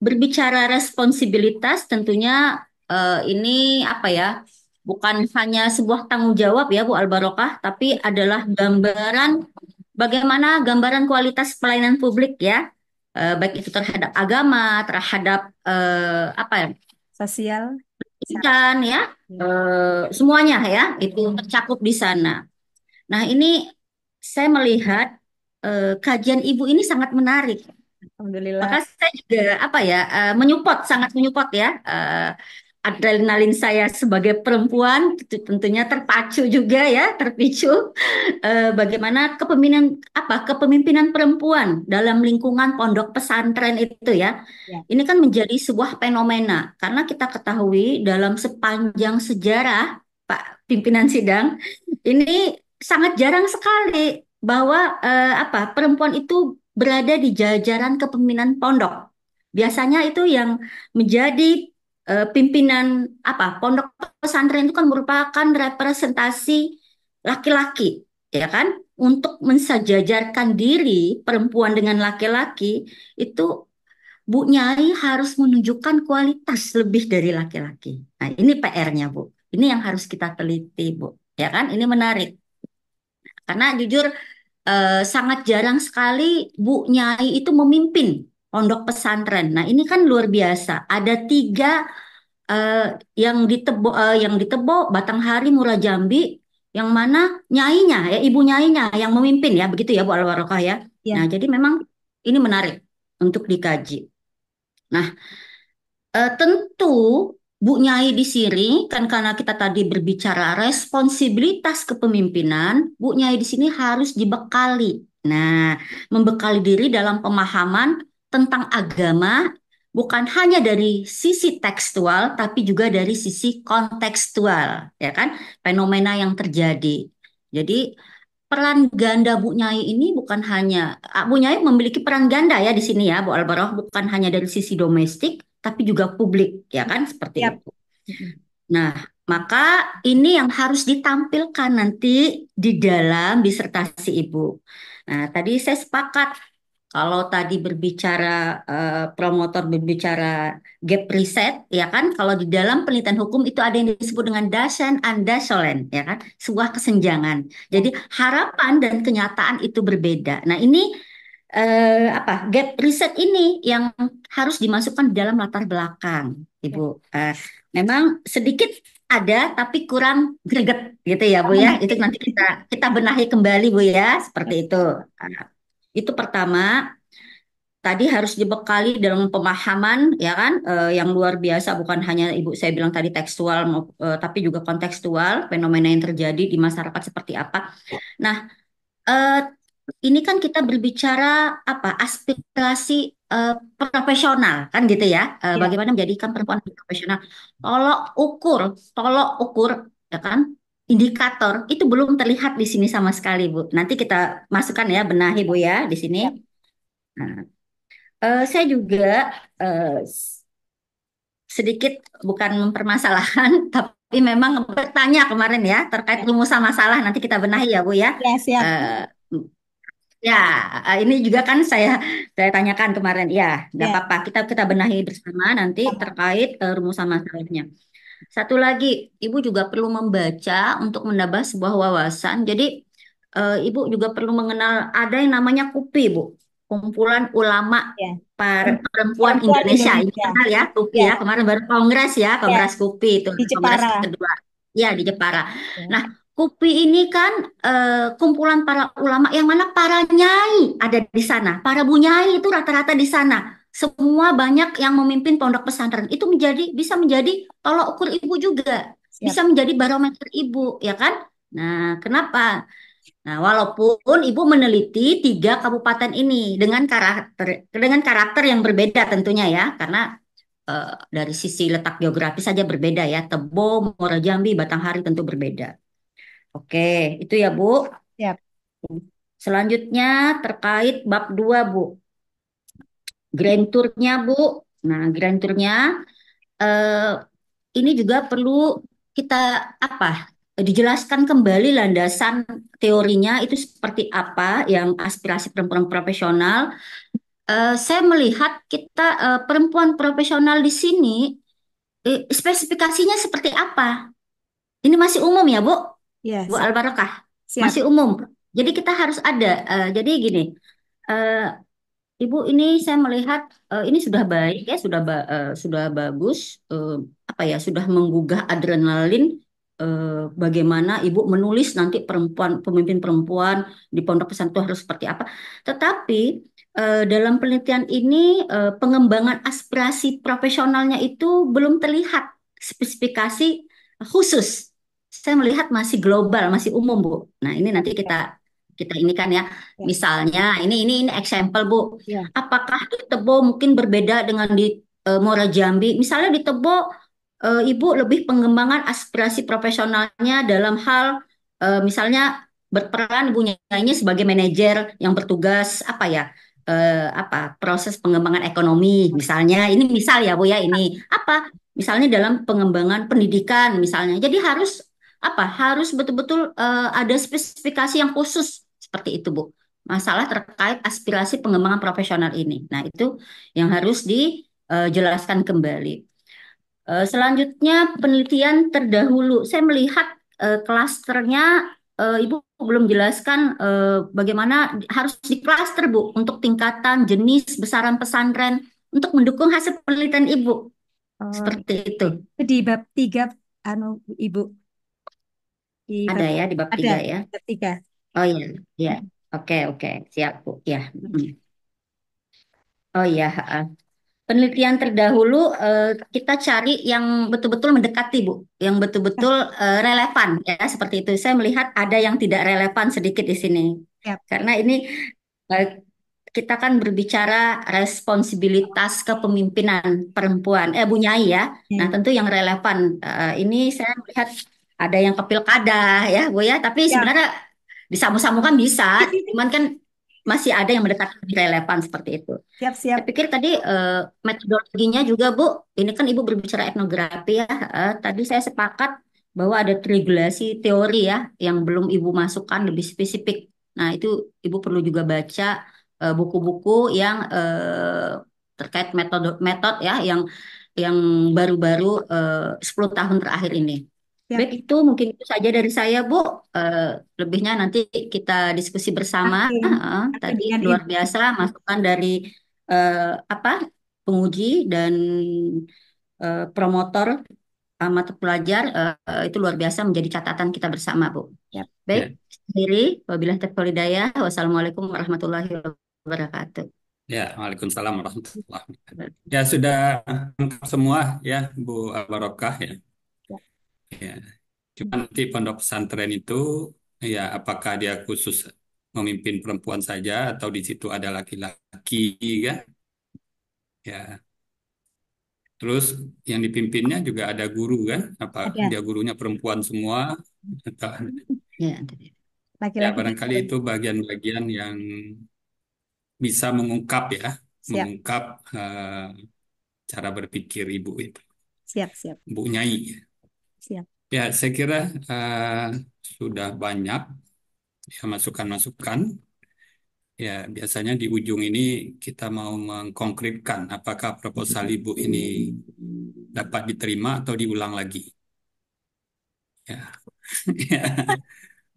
berbicara responsibilitas tentunya eh, ini apa ya? Bukan hanya sebuah tanggung jawab ya Bu Albarokah, tapi adalah gambaran bagaimana gambaran kualitas pelayanan publik ya eh, baik itu terhadap agama, terhadap eh, apa ya, sosial pendidikan ya e, semuanya ya itu tercakup di sana. Nah ini saya melihat e, kajian ibu ini sangat menarik. Alhamdulillah. Maka saya juga apa ya e, menyupport sangat menyupport ya adrenalin saya sebagai perempuan tentunya terpacu juga ya, terpicu eh, bagaimana kepemimpinan apa kepemimpinan perempuan dalam lingkungan pondok pesantren itu ya. ya. Ini kan menjadi sebuah fenomena karena kita ketahui dalam sepanjang sejarah Pak pimpinan sidang ini sangat jarang sekali bahwa eh, apa perempuan itu berada di jajaran kepemimpinan pondok. Biasanya itu yang menjadi uh, pimpinan apa pondok pesantren itu kan merupakan representasi laki-laki ya kan untuk mensajajarkan diri perempuan dengan laki-laki itu Bu Nyai harus menunjukkan kualitas lebih dari laki-laki. Nah, ini PR-nya, Bu. Ini yang harus kita teliti, Bu. Ya kan? Ini menarik. Karena jujur eh, sangat jarang sekali Bu Nyai itu memimpin pondok pesantren. Nah, ini kan luar biasa. Ada tiga uh, yang ditebo, uh, yang ditebo Batang Batanghari, Murah Jambi, yang mana nyainya, ya ibu nyainya yang memimpin ya, begitu ya Bu Alwarokah ya. ya. Nah, jadi memang ini menarik untuk dikaji. Nah, uh, tentu Bu Nyai di sini kan karena kita tadi berbicara responsibilitas kepemimpinan, Bu Nyai di sini harus dibekali. Nah, membekali diri dalam pemahaman tentang agama bukan hanya dari sisi tekstual tapi juga dari sisi kontekstual, ya kan? Fenomena yang terjadi. Jadi peran ganda Bu Nyai ini bukan hanya ah, Bu Nyai memiliki peran ganda ya di sini ya Bu Albaroh bukan hanya dari sisi domestik tapi juga publik ya kan seperti yep. Iya. itu. Nah, maka ini yang harus ditampilkan nanti di dalam disertasi Ibu. Nah, tadi saya sepakat kalau tadi berbicara eh, promotor berbicara gap riset ya kan kalau di dalam penelitian hukum itu ada yang disebut dengan dasen andasolen ya kan sebuah kesenjangan jadi harapan dan kenyataan itu berbeda nah ini eh, apa gap riset ini yang harus dimasukkan di dalam latar belakang ibu eh, memang sedikit ada tapi kurang greget gitu ya bu ya itu nanti kita kita benahi kembali bu ya seperti itu itu pertama, tadi harus dibekali dalam pemahaman ya kan eh, yang luar biasa bukan hanya ibu saya bilang tadi tekstual eh, tapi juga kontekstual fenomena yang terjadi di masyarakat seperti apa. Nah, eh, ini kan kita berbicara apa aspirasi profesional kan gitu ya. Eh, iya. Bagaimana menjadikan perempuan profesional? Tolok ukur, tolok ukur ya kan indikator itu belum terlihat di sini sama sekali, Bu. Nanti kita masukkan ya, benahi Bu ya di sini. Nah, uh, saya juga uh, sedikit bukan mempermasalahan, (laughs) tapi memang bertanya kemarin ya terkait rumusan masalah. Nanti kita benahi ya Bu ya. Ya siap. Uh, ya ini juga kan saya saya tanyakan kemarin. Ya nggak apa ya. apa-apa. Kita kita benahi bersama nanti terkait uh, rumusan masalahnya. Satu lagi, ibu juga perlu membaca untuk menambah sebuah wawasan. Jadi e, ibu juga perlu mengenal ada yang namanya KUPI, Bu. Kumpulan Ulama ya. Perempuan, Perempuan Indonesia. Indonesia. Kenal ya, KUPI ya. ya. Kemarin baru kongres ya, iya. kongres ya. KUPI itu di kongres Jepara. kedua. Ya, di Jepara. Ya. Nah, KUPI ini kan e, kumpulan para ulama yang mana para nyai ada di sana. Para bunyai itu rata-rata di sana semua banyak yang memimpin pondok pesantren itu menjadi bisa menjadi tolok ukur ibu juga Siap. bisa menjadi barometer ibu ya kan nah kenapa nah walaupun ibu meneliti tiga kabupaten ini dengan karakter dengan karakter yang berbeda tentunya ya karena eh, dari sisi letak geografis saja berbeda ya Tebo Muara Jambi Batanghari tentu berbeda oke itu ya Bu Siap. selanjutnya terkait bab dua Bu grand tournya Bu. Nah, grand tournya eh, ini juga perlu kita apa? Dijelaskan kembali landasan teorinya itu seperti apa yang aspirasi perempuan profesional. Eh, saya melihat kita eh, perempuan profesional di sini eh, spesifikasinya seperti apa? Ini masih umum ya Bu? Yes. Iya, Bu Albarokah. Masih umum. Jadi kita harus ada. Uh, jadi gini, uh, Ibu, ini saya melihat uh, ini sudah baik ya, sudah ba- uh, sudah bagus uh, apa ya, sudah menggugah adrenalin uh, bagaimana Ibu menulis nanti perempuan pemimpin perempuan di pondok pesantren harus seperti apa. Tetapi uh, dalam penelitian ini uh, pengembangan aspirasi profesionalnya itu belum terlihat spesifikasi khusus. Saya melihat masih global, masih umum, Bu. Nah, ini nanti kita kita ini kan ya. ya. Misalnya ini ini ini example Bu. Ya. Apakah di Tebo mungkin berbeda dengan di e, Muara Jambi? Misalnya di Tebo e, Ibu lebih pengembangan aspirasi profesionalnya dalam hal e, misalnya berperan Ibu Nyanyi sebagai manajer yang bertugas apa ya? apa proses pengembangan ekonomi misalnya ini misal ya Bu ya ini apa misalnya dalam pengembangan pendidikan misalnya jadi harus apa harus betul-betul uh, ada spesifikasi yang khusus seperti itu Bu. Masalah terkait aspirasi pengembangan profesional ini. Nah, itu yang harus dijelaskan eh, kembali. Eh, selanjutnya penelitian terdahulu. Saya melihat eh, klasternya Ibu belum jelaskan bagaimana harus di klaster Bu untuk tingkatan, jenis, besaran pesantren untuk mendukung hasil penelitian Ibu. Oh, Seperti iya. itu. Di bab tiga anu Ibu. Di ada bab, ya di bab ada, tiga ya. Bab tiga. Oh iya, iya. Oke, oke. Siap, Bu. Ya. Oh iya. Penelitian terdahulu uh, kita cari yang betul-betul mendekati, Bu. Yang betul-betul uh, relevan, ya. Seperti itu. Saya melihat ada yang tidak relevan sedikit di sini. Karena ini uh, kita kan berbicara responsibilitas kepemimpinan perempuan. Eh, Bu Nyai ya. Iya. Nah, tentu yang relevan. uh, ini saya melihat ada yang ke pilkada, ya, Bu ya. Tapi iya. sebenarnya samu kan bisa, (laughs) cuman kan masih ada yang mendekati relevan seperti itu. Siap, siap. Saya pikir tadi uh, metodologinya juga Bu, ini kan Ibu berbicara etnografi ya. Uh, tadi saya sepakat bahwa ada regulasi teori ya yang belum Ibu masukkan lebih spesifik. Nah, itu Ibu perlu juga baca buku eh, buku-buku yang uh, terkait metode metode ya yang yang baru-baru uh, 10 tahun terakhir ini. Ya. Baik, itu mungkin itu saja dari saya, Bu. Uh, lebihnya nanti kita diskusi bersama. Oke. Uh, tadi dengan luar biasa masukan dari uh, apa penguji dan uh, promotor amat pelajar uh, itu luar biasa menjadi catatan kita bersama, Bu. Ya. Baik, ya. sendiri. Wabillahi taufiq hidayah. Wassalamualaikum warahmatullahi wabarakatuh. Ya, Waalaikumsalam warahmatullahi wabarakatuh. Ya, sudah semua ya, Bu Barokah ya. Ya. Cuma nanti pondok pesantren itu ya apakah dia khusus memimpin perempuan saja atau di situ ada laki-laki kan? Ya. Terus yang dipimpinnya juga ada guru kan? Apa ya. dia gurunya perempuan semua atau Ya, ada. Ya, laki-laki Ya barangkali itu bagian-bagian yang bisa mengungkap ya, Siap, mengungkap uh, cara berpikir ibu itu, siap, siap. Bu Nyai. Siap. Ya, saya kira uh, sudah banyak ya, masukan-masukan. Ya, biasanya di ujung ini kita mau mengkonkretkan apakah proposal Ibu ini dapat diterima atau diulang lagi. Ya. (laughs) ya.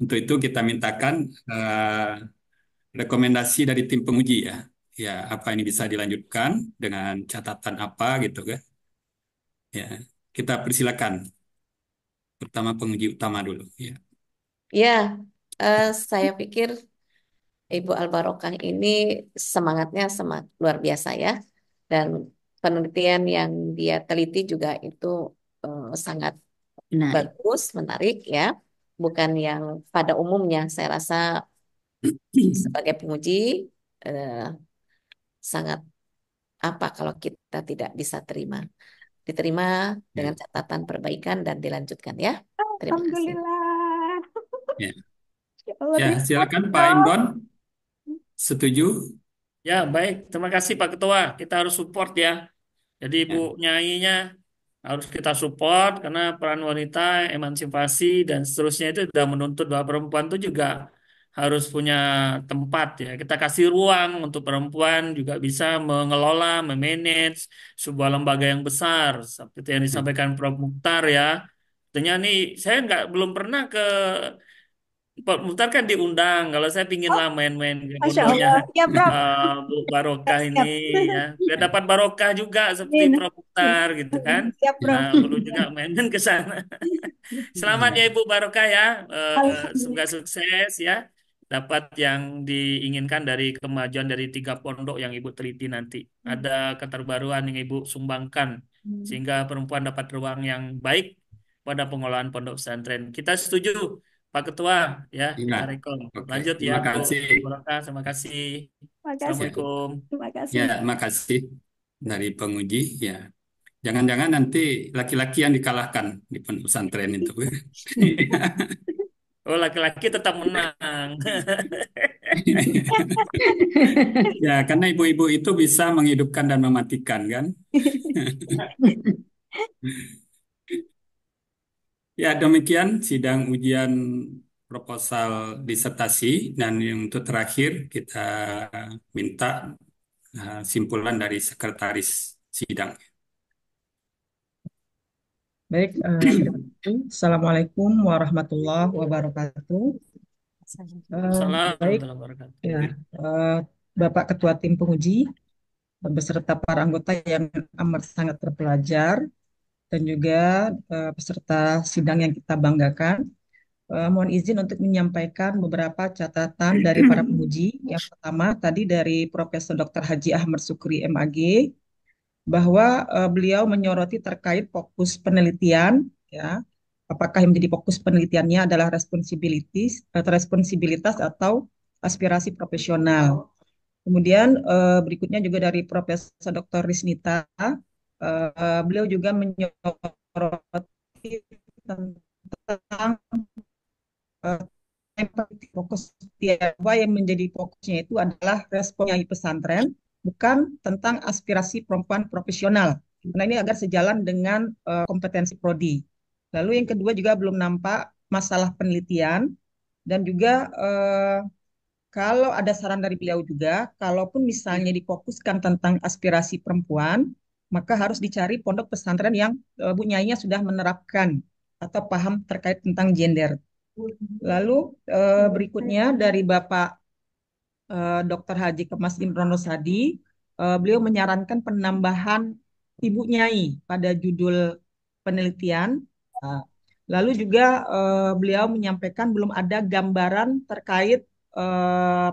Untuk itu kita mintakan uh, rekomendasi dari tim penguji ya. Ya, apa ini bisa dilanjutkan dengan catatan apa gitu kan. Ya, kita persilakan pertama penguji utama dulu ya. Ya, uh, saya pikir Ibu Albarokah ini semangatnya semangat luar biasa ya dan penelitian yang dia teliti juga itu uh, sangat menarik. bagus, menarik ya. Bukan yang pada umumnya saya rasa sebagai penguji uh, sangat apa kalau kita tidak bisa terima diterima ya. dengan catatan perbaikan dan dilanjutkan ya. Terima Alhamdulillah. Kasih. Iya. Ya. Ya, silakan Pak Imron. Hmm. Setuju? Ya, baik. Terima kasih Pak Ketua. Kita harus support ya. Jadi ibu ya. nyanyinya harus kita support karena peran wanita, emansipasi dan seterusnya itu sudah menuntut bahwa perempuan itu juga harus punya tempat ya. Kita kasih ruang untuk perempuan juga bisa mengelola, memanage sebuah lembaga yang besar seperti yang hmm. disampaikan Prof Mukhtar ya. Tentunya nih saya nggak belum pernah ke Pak Mukhtar kan diundang. Kalau saya pingin oh, lah main-main ke ya, Uh, (laughs) Barokah ini ya. Biar dapat barokah juga seperti Prof Mukhtar gitu (laughs) kan. Siap, Bro. Nah, perlu juga main-main ke sana. (laughs) Selamat ya Ibu Barokah ya. Uh, semoga sukses ya dapat yang diinginkan dari kemajuan dari tiga pondok yang Ibu teliti nanti. Hmm. Ada keterbaruan yang Ibu sumbangkan hmm. sehingga perempuan dapat ruang yang baik pada pengelolaan pondok pesantren. Kita setuju, Pak Ketua, ya. Ingat. Okay. Lanjut ya. Terima kasih. Terima kasih. Assalamualaikum. Terima kasih. Ya, terima kasih dari penguji. Ya, jangan-jangan nanti laki-laki yang dikalahkan di pondok pesantren itu. (laughs) Oh, laki-laki tetap menang. (laughs) ya, karena ibu-ibu itu bisa menghidupkan dan mematikan, kan? (laughs) ya, demikian sidang ujian proposal disertasi. Dan untuk terakhir, kita minta uh, simpulan dari sekretaris sidang. Baik, eh, Assalamualaikum warahmatullahi wabarakatuh. Uh, baik, ya, eh, Bapak Ketua Tim Penguji, beserta para anggota yang amat sangat terpelajar, dan juga uh, peserta sidang yang kita banggakan. mohon izin untuk menyampaikan beberapa catatan dari para penguji. Yang pertama tadi dari Profesor Dr. Haji Ahmad Sukri MAG, bahwa uh, beliau menyoroti terkait fokus penelitian ya apakah yang menjadi fokus penelitiannya adalah responsibilitas atau eh, responsibilitas atau aspirasi profesional. Kemudian uh, berikutnya juga dari Profesor Dr. Risnita, uh, beliau juga menyoroti tentang uh, fokus ya, bahwa yang menjadi fokusnya itu adalah responnya pesantren bukan tentang aspirasi perempuan profesional. Nah ini agar sejalan dengan uh, kompetensi prodi. Lalu yang kedua juga belum nampak masalah penelitian dan juga uh, kalau ada saran dari beliau juga, kalaupun misalnya difokuskan tentang aspirasi perempuan, maka harus dicari pondok pesantren yang uh, eh, bunyinya sudah menerapkan atau paham terkait tentang gender. Lalu uh, berikutnya dari Bapak uh, eh, Dr. Haji Kemas Imron Rosadi, eh, beliau menyarankan penambahan Ibu Nyai pada judul penelitian. Nah, lalu juga eh, beliau menyampaikan belum ada gambaran terkait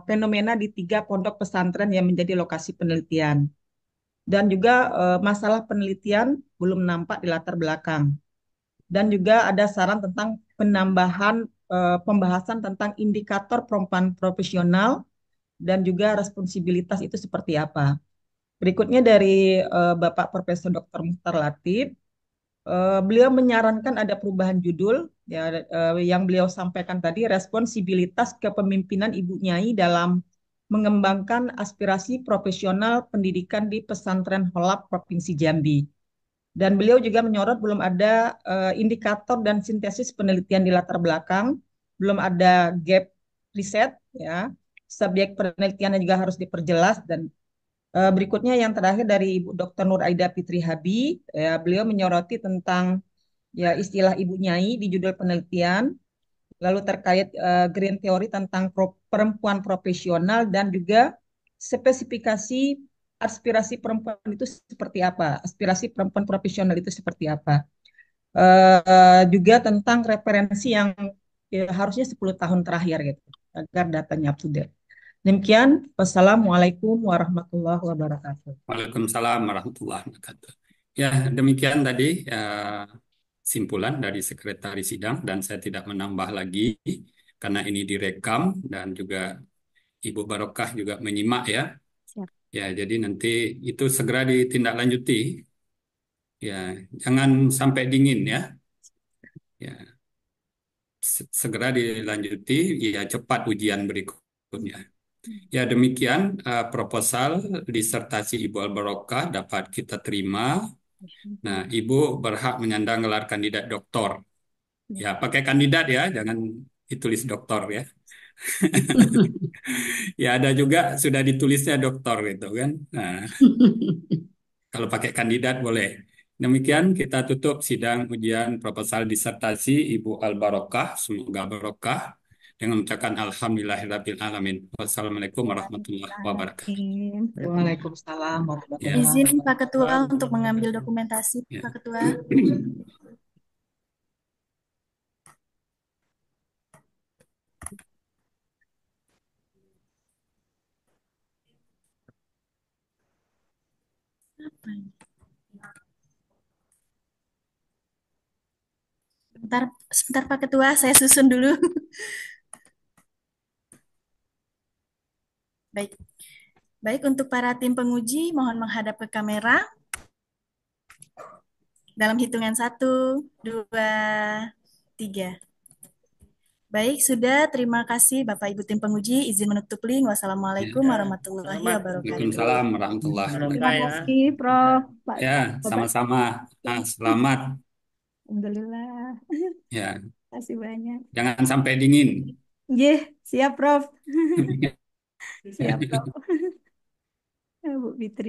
fenomena di tiga pondok pesantren yang menjadi lokasi penelitian. Dan juga masalah penelitian belum nampak di latar belakang. Dan juga ada saran tentang penambahan pembahasan tentang indikator perempuan profesional dan juga responsibilitas itu seperti apa. Berikutnya dari uh, Bapak Profesor Dr. Muhtar Latif, uh, beliau menyarankan ada perubahan judul ya uh, yang beliau sampaikan tadi responsibilitas kepemimpinan Ibu Nyai dalam mengembangkan aspirasi profesional pendidikan di pesantren Holap Provinsi Jambi. Dan beliau juga menyorot belum ada uh, indikator dan sintesis penelitian di latar belakang, belum ada gap riset ya subjek penelitiannya juga harus diperjelas dan uh, berikutnya yang terakhir dari Ibu Dr. Nur Aida Fitri Habi, ya, beliau menyoroti tentang ya istilah Ibu Nyai di judul penelitian, lalu terkait uh, green theory tentang pro perempuan profesional dan juga spesifikasi aspirasi perempuan itu seperti apa, aspirasi perempuan profesional itu seperti apa. Uh, juga tentang referensi yang ya, harusnya 10 tahun terakhir gitu agar datanya up Demikian, wassalamualaikum warahmatullahi wabarakatuh. Waalaikumsalam warahmatullahi wabarakatuh. Ya, demikian tadi ya, simpulan dari sekretaris sidang dan saya tidak menambah lagi karena ini direkam dan juga Ibu Barokah juga menyimak ya. Ya, ya jadi nanti itu segera ditindaklanjuti. Ya, jangan sampai dingin ya. Ya. Segera dilanjuti ya cepat ujian berikutnya. Ya demikian uh, proposal disertasi Ibu albaroka dapat kita terima. Mhm. Nah, Ibu berhak menyandang gelar kandidat doktor. Ya, ya. pakai kandidat ya, jangan ditulis doktor ya. (laughs) ya ada juga sudah ditulisnya doktor gitu kan. Nah, (laughs) kalau pakai kandidat boleh. Demikian kita tutup sidang ujian proposal disertasi Ibu albaroka Semoga barokah dengan mengucapkan alhamdulillahirabbil alamin. Wassalamualaikum warahmatullahi wabarakatuh. Waalaikumsalam ya. warahmatullahi wabarakatuh. Izin Pak Ketua untuk mengambil dokumentasi, ya. Pak Ketua. Sebentar, sebentar Pak Ketua, saya susun dulu. (laughs) Baik. Baik, untuk para tim penguji, mohon menghadap ke kamera. Dalam hitungan satu, dua, tiga. Baik, sudah. Terima kasih Bapak Ibu tim penguji. Izin menutup link. Wassalamualaikum ya. warahmatullahi wabarakatuh. Waalaikumsalam warahmatullahi wabarakatuh. Terima kasih, Prof. ya, sama-sama. Nah, selamat. Alhamdulillah. Ya. Terima kasih banyak. Jangan sampai dingin. Iya, siap, Prof. (laughs) Iya, Siap, (laughs) Prof. (laughs) Eh, Bu Fitri,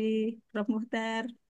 Prof. Muhtar.